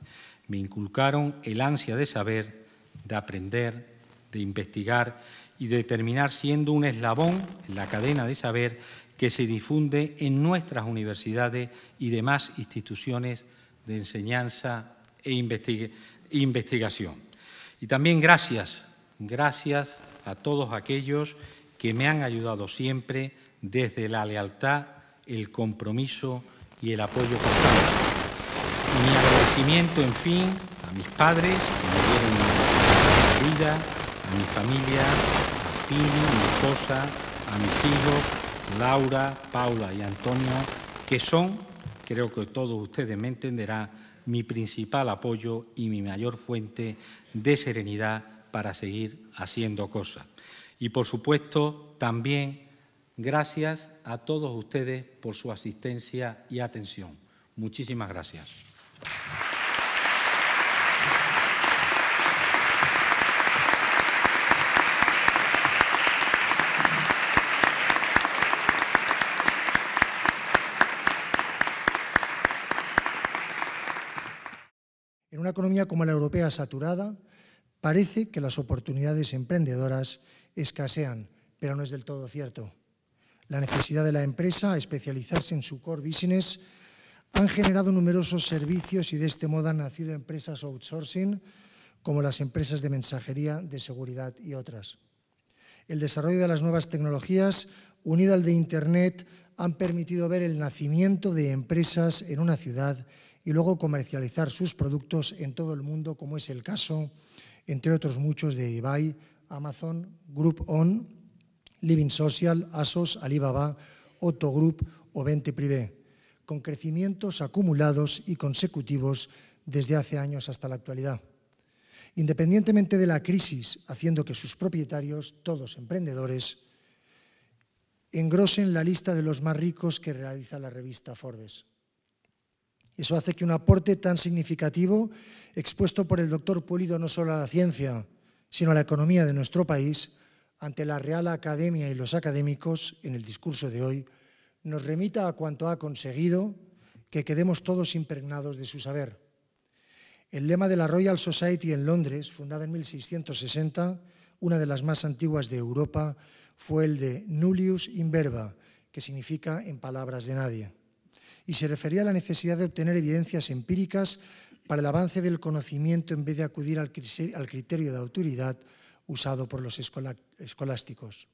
me inculcaron el ansia de saber, de aprender, de investigar y de terminar siendo un eslabón en la cadena de saber que se difunde en nuestras universidades y demás instituciones de enseñanza e investigación. Y también gracias, gracias a todos aquellos que me han ayudado siempre desde la lealtad, el compromiso y el apoyo constante. mi agradecimiento, en fin, a mis padres que me dieron la vida, a mi familia, a mi esposa, a mis hijos, Laura, Paula y Antonio, que son, creo que todos ustedes me entenderán, mi principal apoyo y mi mayor fuente de serenidad para seguir haciendo cosas. Y por supuesto, también gracias a todos ustedes por su asistencia y atención. Muchísimas gracias. economía como la europea saturada, parece que las oportunidades emprendedoras escasean, pero no es del todo cierto. La necesidad de la empresa a especializarse en su core business han generado numerosos servicios y de este modo han nacido empresas outsourcing como las empresas de mensajería, de seguridad y otras. El desarrollo de las nuevas tecnologías, unido al de Internet, han permitido ver el nacimiento de empresas en una ciudad y luego comercializar sus productos en todo el mundo, como es el caso, entre otros muchos, de eBay, Amazon, Group On, Living Social, ASOS, Alibaba, Otto o 20 Privé, con crecimientos acumulados y consecutivos desde hace años hasta la actualidad. Independientemente de la crisis, haciendo que sus propietarios, todos emprendedores, engrosen la lista de los más ricos que realiza la revista Forbes. Eso hace que un aporte tan significativo expuesto por el doctor Pulido no solo a la ciencia, sino a la economía de nuestro país, ante la Real Academia y los académicos, en el discurso de hoy, nos remita a cuanto ha conseguido que quedemos todos impregnados de su saber. El lema de la Royal Society en Londres, fundada en 1660, una de las más antiguas de Europa, fue el de Nullius Inverba, que significa en palabras de nadie y se refería a la necesidad de obtener evidencias empíricas para el avance del conocimiento en vez de acudir al criterio de autoridad usado por los escolásticos.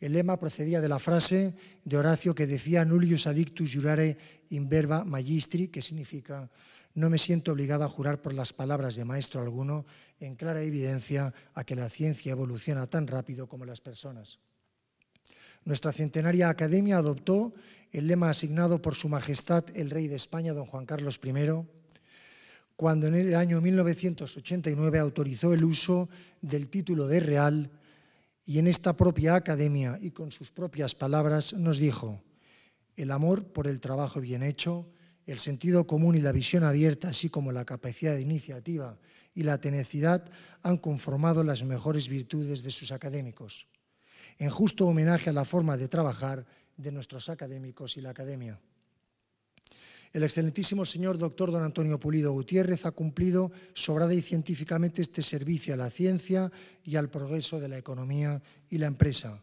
El lema procedía de la frase de Horacio que decía nullius adictus jurare in verba magistri, que significa no me siento obligado a jurar por las palabras de maestro alguno, en clara evidencia a que la ciencia evoluciona tan rápido como las personas. Nuestra centenaria academia adoptó el lema asignado por Su Majestad el Rey de España, don Juan Carlos I, cuando en el año 1989 autorizó el uso del título de Real y en esta propia academia y con sus propias palabras nos dijo, el amor por el trabajo bien hecho, el sentido común y la visión abierta, así como la capacidad de iniciativa y la tenacidad, han conformado las mejores virtudes de sus académicos en justo homenaje a la forma de trabajar de nuestros académicos y la academia. El excelentísimo señor doctor don Antonio Pulido Gutiérrez ha cumplido sobrada y científicamente este servicio a la ciencia y al progreso de la economía y la empresa.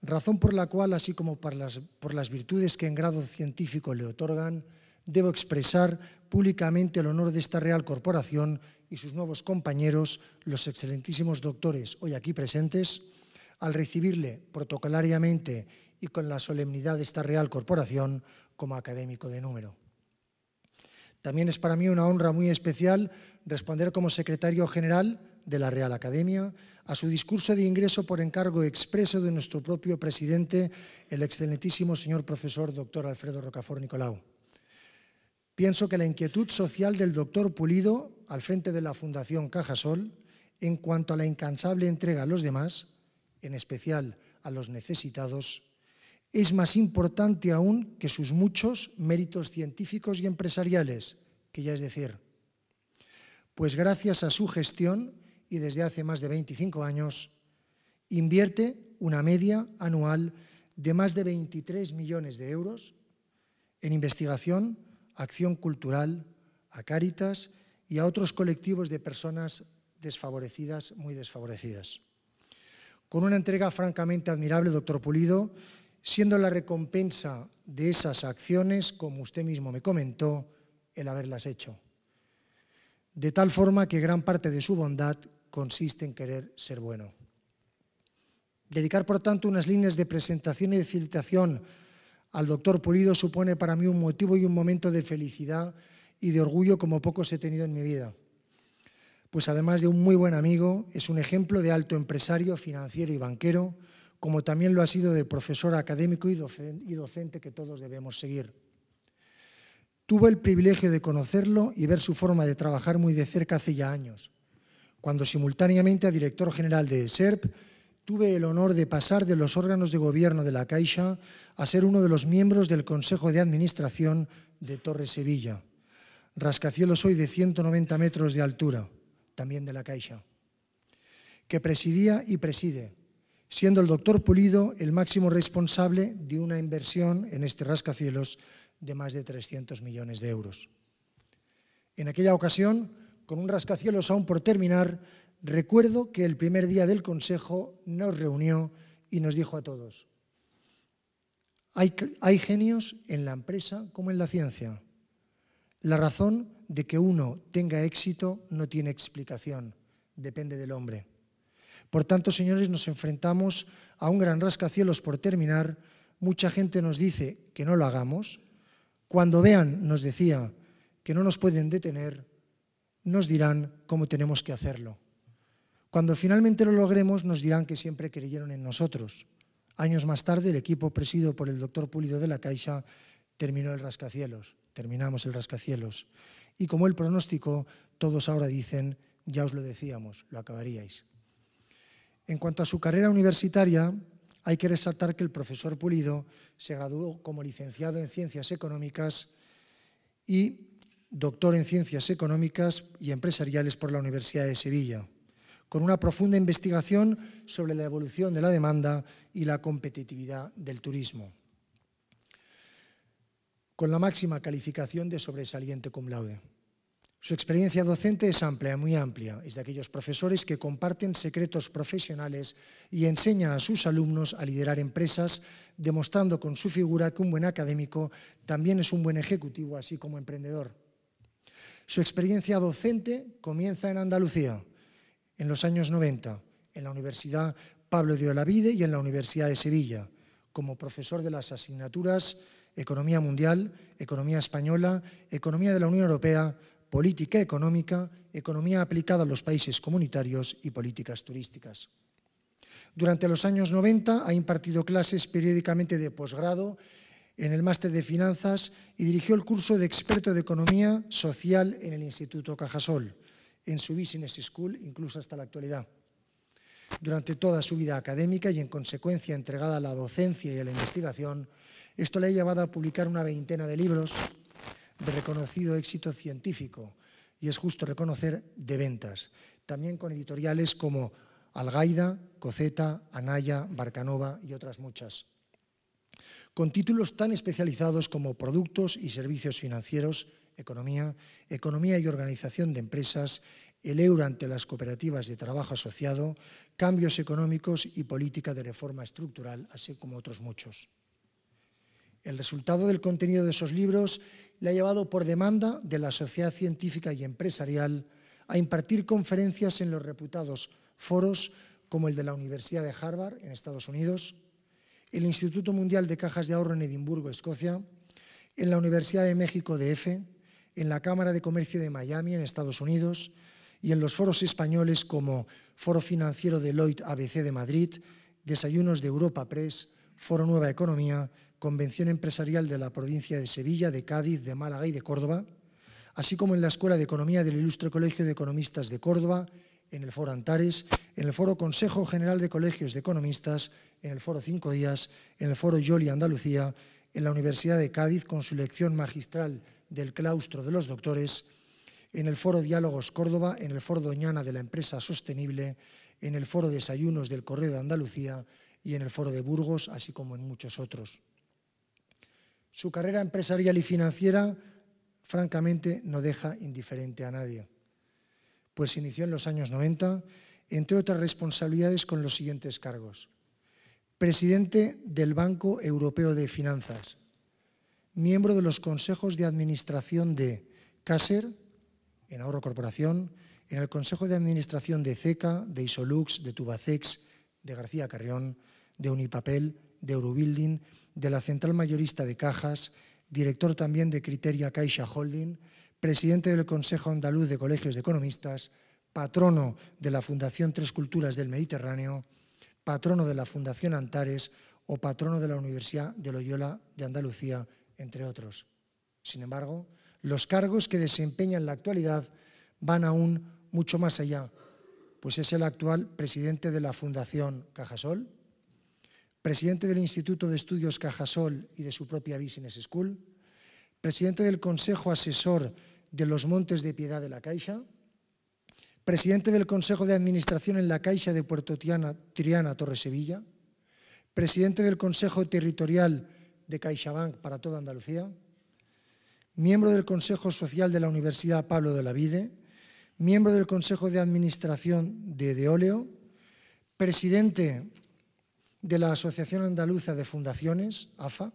Razón por la cual, así como por las, por las virtudes que en grado científico le otorgan, debo expresar públicamente el honor de esta Real Corporación y sus nuevos compañeros, los excelentísimos doctores hoy aquí presentes, al recibirle protocolariamente y con la solemnidad de esta Real Corporación como académico de número. También es para mí una honra muy especial responder como secretario general de la Real Academia a su discurso de ingreso por encargo expreso de nuestro propio presidente, el excelentísimo señor profesor doctor Alfredo Rocafort Nicolau. Pienso que la inquietud social del doctor Pulido al frente de la Fundación Cajasol en cuanto a la incansable entrega a los demás en especial a los necesitados, es más importante aún que sus muchos méritos científicos y empresariales, que ya es decir, pues gracias a su gestión y desde hace más de 25 años, invierte una media anual de más de 23 millones de euros en investigación, acción cultural, a Cáritas y a otros colectivos de personas desfavorecidas, muy desfavorecidas con una entrega francamente admirable, doctor Pulido, siendo la recompensa de esas acciones, como usted mismo me comentó, el haberlas hecho. De tal forma que gran parte de su bondad consiste en querer ser bueno. Dedicar, por tanto, unas líneas de presentación y de filtración al doctor Pulido supone para mí un motivo y un momento de felicidad y de orgullo como pocos he tenido en mi vida pues además de un muy buen amigo, es un ejemplo de alto empresario, financiero y banquero, como también lo ha sido de profesor académico y docente que todos debemos seguir. Tuve el privilegio de conocerlo y ver su forma de trabajar muy de cerca hace ya años, cuando simultáneamente a director general de SERP tuve el honor de pasar de los órganos de gobierno de la Caixa a ser uno de los miembros del Consejo de Administración de Torre Sevilla, rascacielos hoy de 190 metros de altura también de la Caixa, que presidía y preside, siendo el doctor Pulido el máximo responsable de una inversión en este rascacielos de más de 300 millones de euros. En aquella ocasión, con un rascacielos aún por terminar, recuerdo que el primer día del Consejo nos reunió y nos dijo a todos, hay, genios en la empresa como en la ciencia. La razón de que uno tenga éxito no tiene explicación, depende del hombre. Por tanto, señores, nos enfrentamos a un gran rascacielos por terminar. Mucha gente nos dice que no lo hagamos. Cuando vean, nos decía, que no nos pueden detener, nos dirán cómo tenemos que hacerlo. Cuando finalmente lo logremos, nos dirán que siempre creyeron en nosotros. Años más tarde, el equipo presidido por el doctor Pulido de la Caixa terminó el rascacielos terminamos el rascacielos. Y como el pronóstico, todos ahora dicen, ya os lo decíamos, lo acabaríais. En cuanto a su carrera universitaria, hay que resaltar que el profesor Pulido se graduó como licenciado en Ciencias Económicas y doctor en Ciencias Económicas y Empresariales por la Universidad de Sevilla, con una profunda investigación sobre la evolución de la demanda y la competitividad del turismo con la máxima calificación de sobresaliente cum laude. Su experiencia docente es amplia, muy amplia. Es de aquellos profesores que comparten secretos profesionales y enseña a sus alumnos a liderar empresas, demostrando con su figura que un buen académico también es un buen ejecutivo, así como emprendedor. Su experiencia docente comienza en Andalucía, en los años 90, en la Universidad Pablo de Olavide y en la Universidad de Sevilla, como profesor de las asignaturas economía mundial, economía española, economía de la Unión Europea, política económica, economía aplicada a los países comunitarios y políticas turísticas. Durante los años 90 ha impartido clases periódicamente de posgrado en el máster de finanzas y dirigió el curso de experto de economía social en el Instituto Cajasol, en su Business School, incluso hasta la actualidad. Durante toda su vida académica y en consecuencia entregada a la docencia y a la investigación, esto le ha llevado a publicar una veintena de libros de reconocido éxito científico y es justo reconocer de ventas, también con editoriales como Algaida, Coceta, Anaya, Barcanova y otras muchas. Con títulos tan especializados como Productos y Servicios Financieros, Economía, Economía y Organización de Empresas, el euro ante las cooperativas de trabajo asociado, cambios económicos y política de reforma estructural, así como otros muchos. El resultado del contenido de esos libros le ha llevado por demanda de la sociedad científica y empresarial a impartir conferencias en los reputados foros como el de la Universidad de Harvard en Estados Unidos, el Instituto Mundial de Cajas de Ahorro en Edimburgo, Escocia, en la Universidad de México de EFE, en la Cámara de Comercio de Miami en Estados Unidos y en los foros españoles como Foro Financiero de Lloyd ABC de Madrid, Desayunos de Europa Press, Foro Nueva Economía, Convención Empresarial de la provincia de Sevilla, de Cádiz, de Málaga y de Córdoba, así como en la Escuela de Economía del Ilustre Colegio de Economistas de Córdoba, en el Foro Antares, en el Foro Consejo General de Colegios de Economistas, en el Foro Cinco Días, en el Foro Yoli Andalucía, en la Universidad de Cádiz con su lección magistral del claustro de los doctores, en el Foro Diálogos Córdoba, en el Foro Doñana de la Empresa Sostenible, en el Foro Desayunos del Correo de Andalucía y en el Foro de Burgos, así como en muchos otros. Su carrera empresarial y financiera, francamente, no deja indiferente a nadie, pues inició en los años 90, entre otras responsabilidades, con los siguientes cargos. Presidente del Banco Europeo de Finanzas, miembro de los consejos de administración de Caser, en Ahorro Corporación, en el Consejo de Administración de CECA, de Isolux, de Tubacex, de García Carrión, de Unipapel, de Eurobuilding de la Central Mayorista de Cajas, director también de Criteria Caixa Holding, presidente del Consejo Andaluz de Colegios de Economistas, patrono de la Fundación Tres Culturas del Mediterráneo, patrono de la Fundación Antares o patrono de la Universidad de Loyola de Andalucía, entre otros. Sin embargo, los cargos que desempeña en la actualidad van aún mucho más allá, pues es el actual presidente de la Fundación Cajasol, presidente del Instituto de Estudios Cajasol y de su propia Business School, presidente del Consejo Asesor de los Montes de Piedad de la Caixa, presidente del Consejo de Administración en la Caixa de Puerto Triana, Triana Torre Sevilla, presidente del Consejo Territorial de CaixaBank para toda Andalucía, miembro del Consejo Social de la Universidad Pablo de la Vide, miembro del Consejo de Administración de Deóleo presidente de la Asociación Andaluza de Fundaciones, AFA,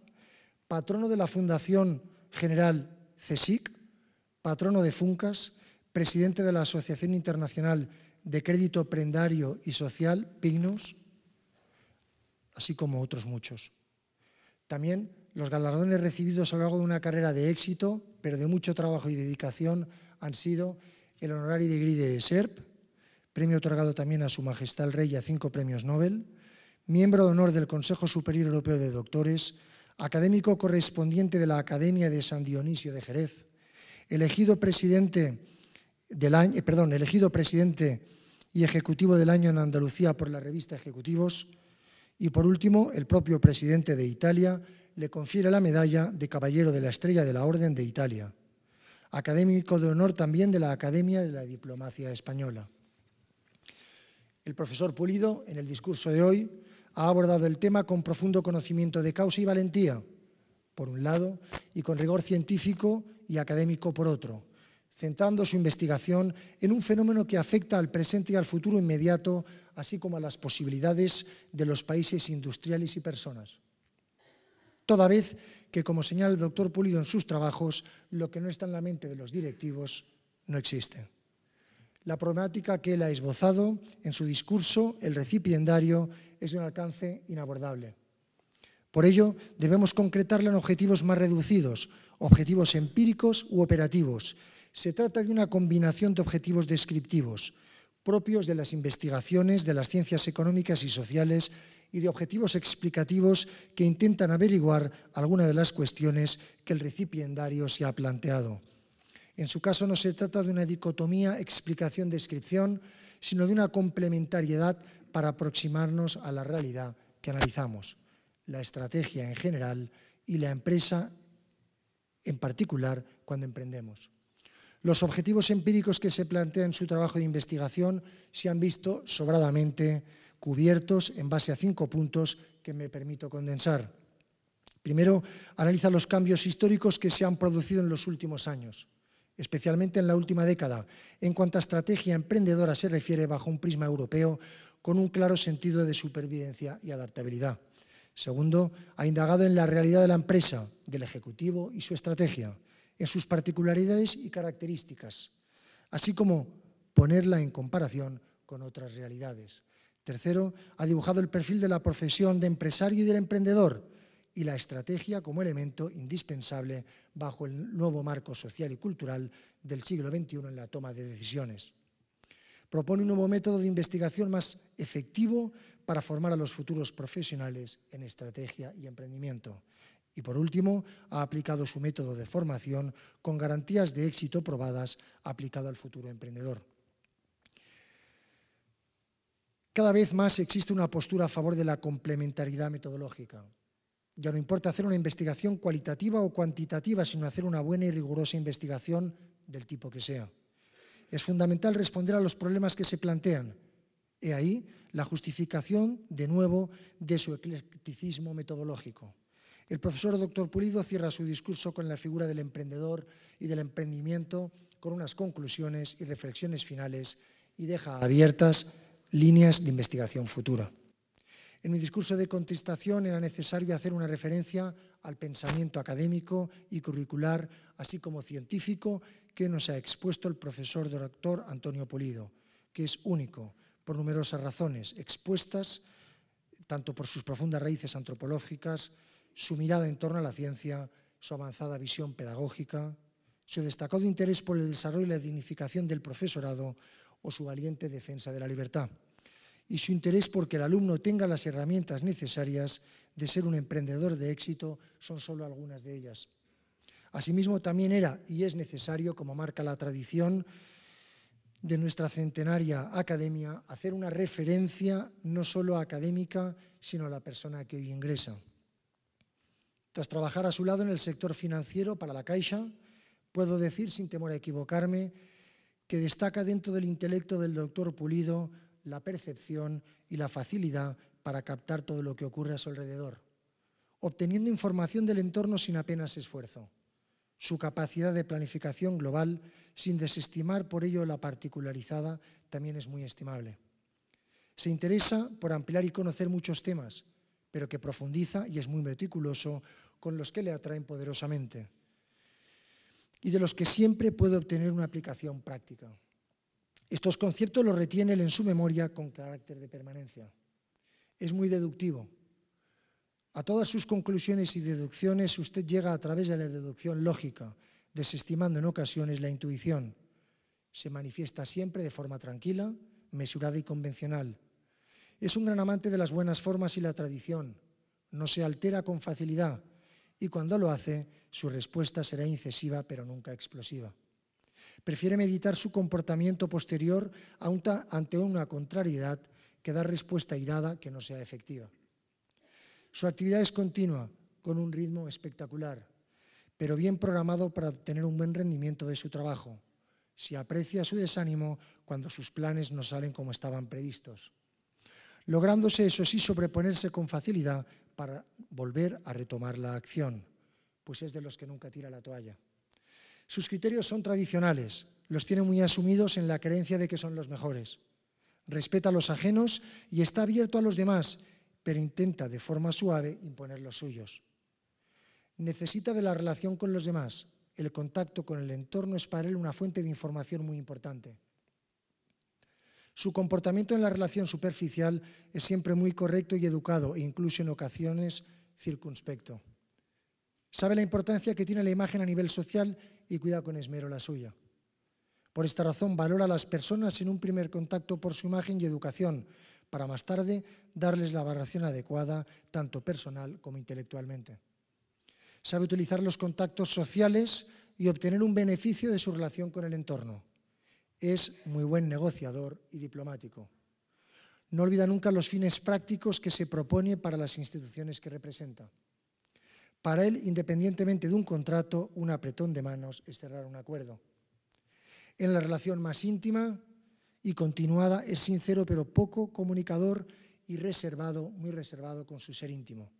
patrono de la Fundación General CESIC, patrono de FUNCAS, presidente de la Asociación Internacional de Crédito Prendario y Social, PIGNOS, así como otros muchos. También los galardones recibidos a lo largo de una carrera de éxito, pero de mucho trabajo y dedicación, han sido el honorario de Gride de SERP, premio otorgado también a Su Majestad el Rey a cinco premios Nobel, miembro de honor del Consejo Superior Europeo de Doctores, académico correspondiente de la Academia de San Dionisio de Jerez, elegido presidente, del año, eh, perdón, elegido presidente y ejecutivo del año en Andalucía por la revista Ejecutivos, y por último, el propio presidente de Italia le confiere la medalla de Caballero de la Estrella de la Orden de Italia, académico de honor también de la Academia de la Diplomacia Española. El profesor Pulido, en el discurso de hoy, ha abordado el tema con profundo conocimiento de causa y valentía, por un lado, y con rigor científico y académico, por otro, centrando su investigación en un fenómeno que afecta al presente y al futuro inmediato, así como a las posibilidades de los países industriales y personas. Toda vez que, como señala el doctor Pulido en sus trabajos, lo que no está en la mente de los directivos no existe. La problemática que él ha esbozado en su discurso, el recipiendario, es de un alcance inabordable. Por ello, debemos concretarla en objetivos más reducidos, objetivos empíricos u operativos. Se trata de una combinación de objetivos descriptivos, propios de las investigaciones, de las ciencias económicas y sociales y de objetivos explicativos que intentan averiguar alguna de las cuestiones que el recipiendario se ha planteado. En su caso no se trata de una dicotomía explicación-descripción, sino de una complementariedad para aproximarnos a la realidad que analizamos, la estrategia en general y la empresa en particular cuando emprendemos. Los objetivos empíricos que se plantean en su trabajo de investigación se han visto sobradamente cubiertos en base a cinco puntos que me permito condensar. Primero, analiza los cambios históricos que se han producido en los últimos años especialmente en la última década, en cuanto a estrategia emprendedora se refiere bajo un prisma europeo con un claro sentido de supervivencia y adaptabilidad. Segundo, ha indagado en la realidad de la empresa, del ejecutivo y su estrategia, en sus particularidades y características, así como ponerla en comparación con otras realidades. Tercero, ha dibujado el perfil de la profesión de empresario y del emprendedor, y la estrategia como elemento indispensable bajo el nuevo marco social y cultural del siglo XXI en la toma de decisiones. Propone un nuevo método de investigación más efectivo para formar a los futuros profesionales en estrategia y emprendimiento. Y por último, ha aplicado su método de formación con garantías de éxito probadas aplicado al futuro emprendedor. Cada vez más existe una postura a favor de la complementariedad metodológica. Ya no importa hacer una investigación cualitativa o cuantitativa, sino hacer una buena y rigurosa investigación del tipo que sea. Es fundamental responder a los problemas que se plantean. He ahí la justificación, de nuevo, de su eclecticismo metodológico. El profesor Dr. Pulido cierra su discurso con la figura del emprendedor y del emprendimiento, con unas conclusiones y reflexiones finales y deja abiertas líneas de investigación futura. En mi discurso de contestación era necesario hacer una referencia al pensamiento académico y curricular, así como científico, que nos ha expuesto el profesor doctor Antonio Polido, que es único por numerosas razones expuestas, tanto por sus profundas raíces antropológicas, su mirada en torno a la ciencia, su avanzada visión pedagógica, su destacado interés por el desarrollo y la dignificación del profesorado o su valiente defensa de la libertad y su interés porque el alumno tenga las herramientas necesarias de ser un emprendedor de éxito son solo algunas de ellas. Asimismo, también era y es necesario, como marca la tradición de nuestra centenaria academia, hacer una referencia no solo académica, sino a la persona que hoy ingresa. Tras trabajar a su lado en el sector financiero para la Caixa, puedo decir, sin temor a equivocarme, que destaca dentro del intelecto del doctor Pulido la percepción y la facilidad para captar todo lo que ocurre a su alrededor, obteniendo información del entorno sin apenas esfuerzo. Su capacidad de planificación global, sin desestimar por ello la particularizada, también es muy estimable. Se interesa por ampliar y conocer muchos temas, pero que profundiza y es muy meticuloso con los que le atraen poderosamente y de los que siempre puede obtener una aplicación práctica. Estos conceptos los retiene él en su memoria con carácter de permanencia. Es muy deductivo. A todas sus conclusiones y deducciones usted llega a través de la deducción lógica, desestimando en ocasiones la intuición. Se manifiesta siempre de forma tranquila, mesurada y convencional. Es un gran amante de las buenas formas y la tradición. No se altera con facilidad y cuando lo hace, su respuesta será incisiva pero nunca explosiva. Prefiere meditar su comportamiento posterior ante una contrariedad que da respuesta irada que no sea efectiva. Su actividad es continua, con un ritmo espectacular, pero bien programado para obtener un buen rendimiento de su trabajo. Si aprecia su desánimo cuando sus planes no salen como estaban previstos, lográndose eso sí sobreponerse con facilidad para volver a retomar la acción, pues es de los que nunca tira la toalla. Sus criterios son tradicionales, los tiene muy asumidos en la creencia de que son los mejores. Respeta a los ajenos y está abierto a los demás, pero intenta de forma suave imponer los suyos. Necesita de la relación con los demás. El contacto con el entorno es para él una fuente de información muy importante. Su comportamiento en la relación superficial es siempre muy correcto y educado e incluso en ocasiones circunspecto. Sabe la importancia que tiene la imagen a nivel social y cuida con esmero la suya. Por esta razón valora a las personas en un primer contacto por su imagen y educación, para más tarde darles la valoración adecuada, tanto personal como intelectualmente. Sabe utilizar los contactos sociales y obtener un beneficio de su relación con el entorno. Es muy buen negociador y diplomático. No olvida nunca los fines prácticos que se propone para las instituciones que representa. Para él, independientemente de un contrato, un apretón de manos es cerrar un acuerdo. En la relación más íntima y continuada es sincero pero poco comunicador y reservado, muy reservado con su ser íntimo.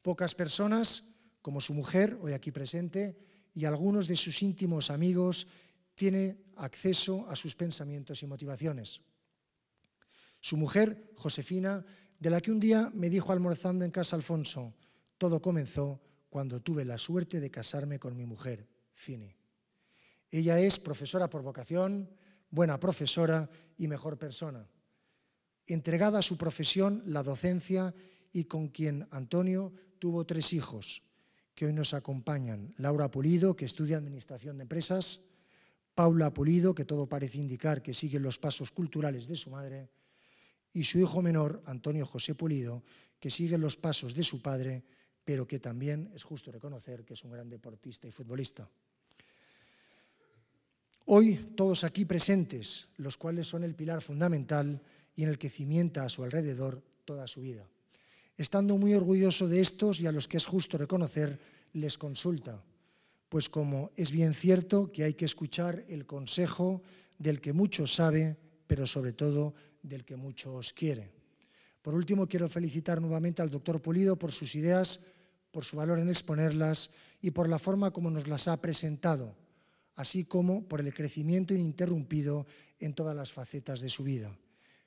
Pocas personas, como su mujer, hoy aquí presente, y algunos de sus íntimos amigos, tienen acceso a sus pensamientos y motivaciones. Su mujer, Josefina, de la que un día me dijo almorzando en casa Alfonso, todo comenzó cuando tuve la suerte de casarme con mi mujer, Fini. Ella es profesora por vocación, buena profesora y mejor persona. Entregada a su profesión, la docencia, y con quien Antonio tuvo tres hijos, que hoy nos acompañan. Laura Pulido, que estudia Administración de Empresas, Paula Pulido, que todo parece indicar que sigue los pasos culturales de su madre, y su hijo menor, Antonio José Pulido, que sigue los pasos de su padre, pero que también es justo reconocer que es un gran deportista y futbolista. Hoy todos aquí presentes, los cuales son el pilar fundamental y en el que cimienta a su alrededor toda su vida. Estando muy orgulloso de estos y a los que es justo reconocer, les consulta, pues como es bien cierto que hay que escuchar el consejo del que muchos sabe, pero sobre todo del que muchos quiere. Por último, quiero felicitar nuevamente al doctor Pulido por sus ideas por su valor en exponerlas y por la forma como nos las ha presentado, así como por el crecimiento ininterrumpido en todas las facetas de su vida.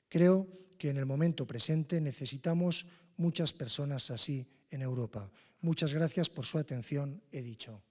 Creo que en el momento presente necesitamos muchas personas así en Europa. Muchas gracias por su atención, he dicho.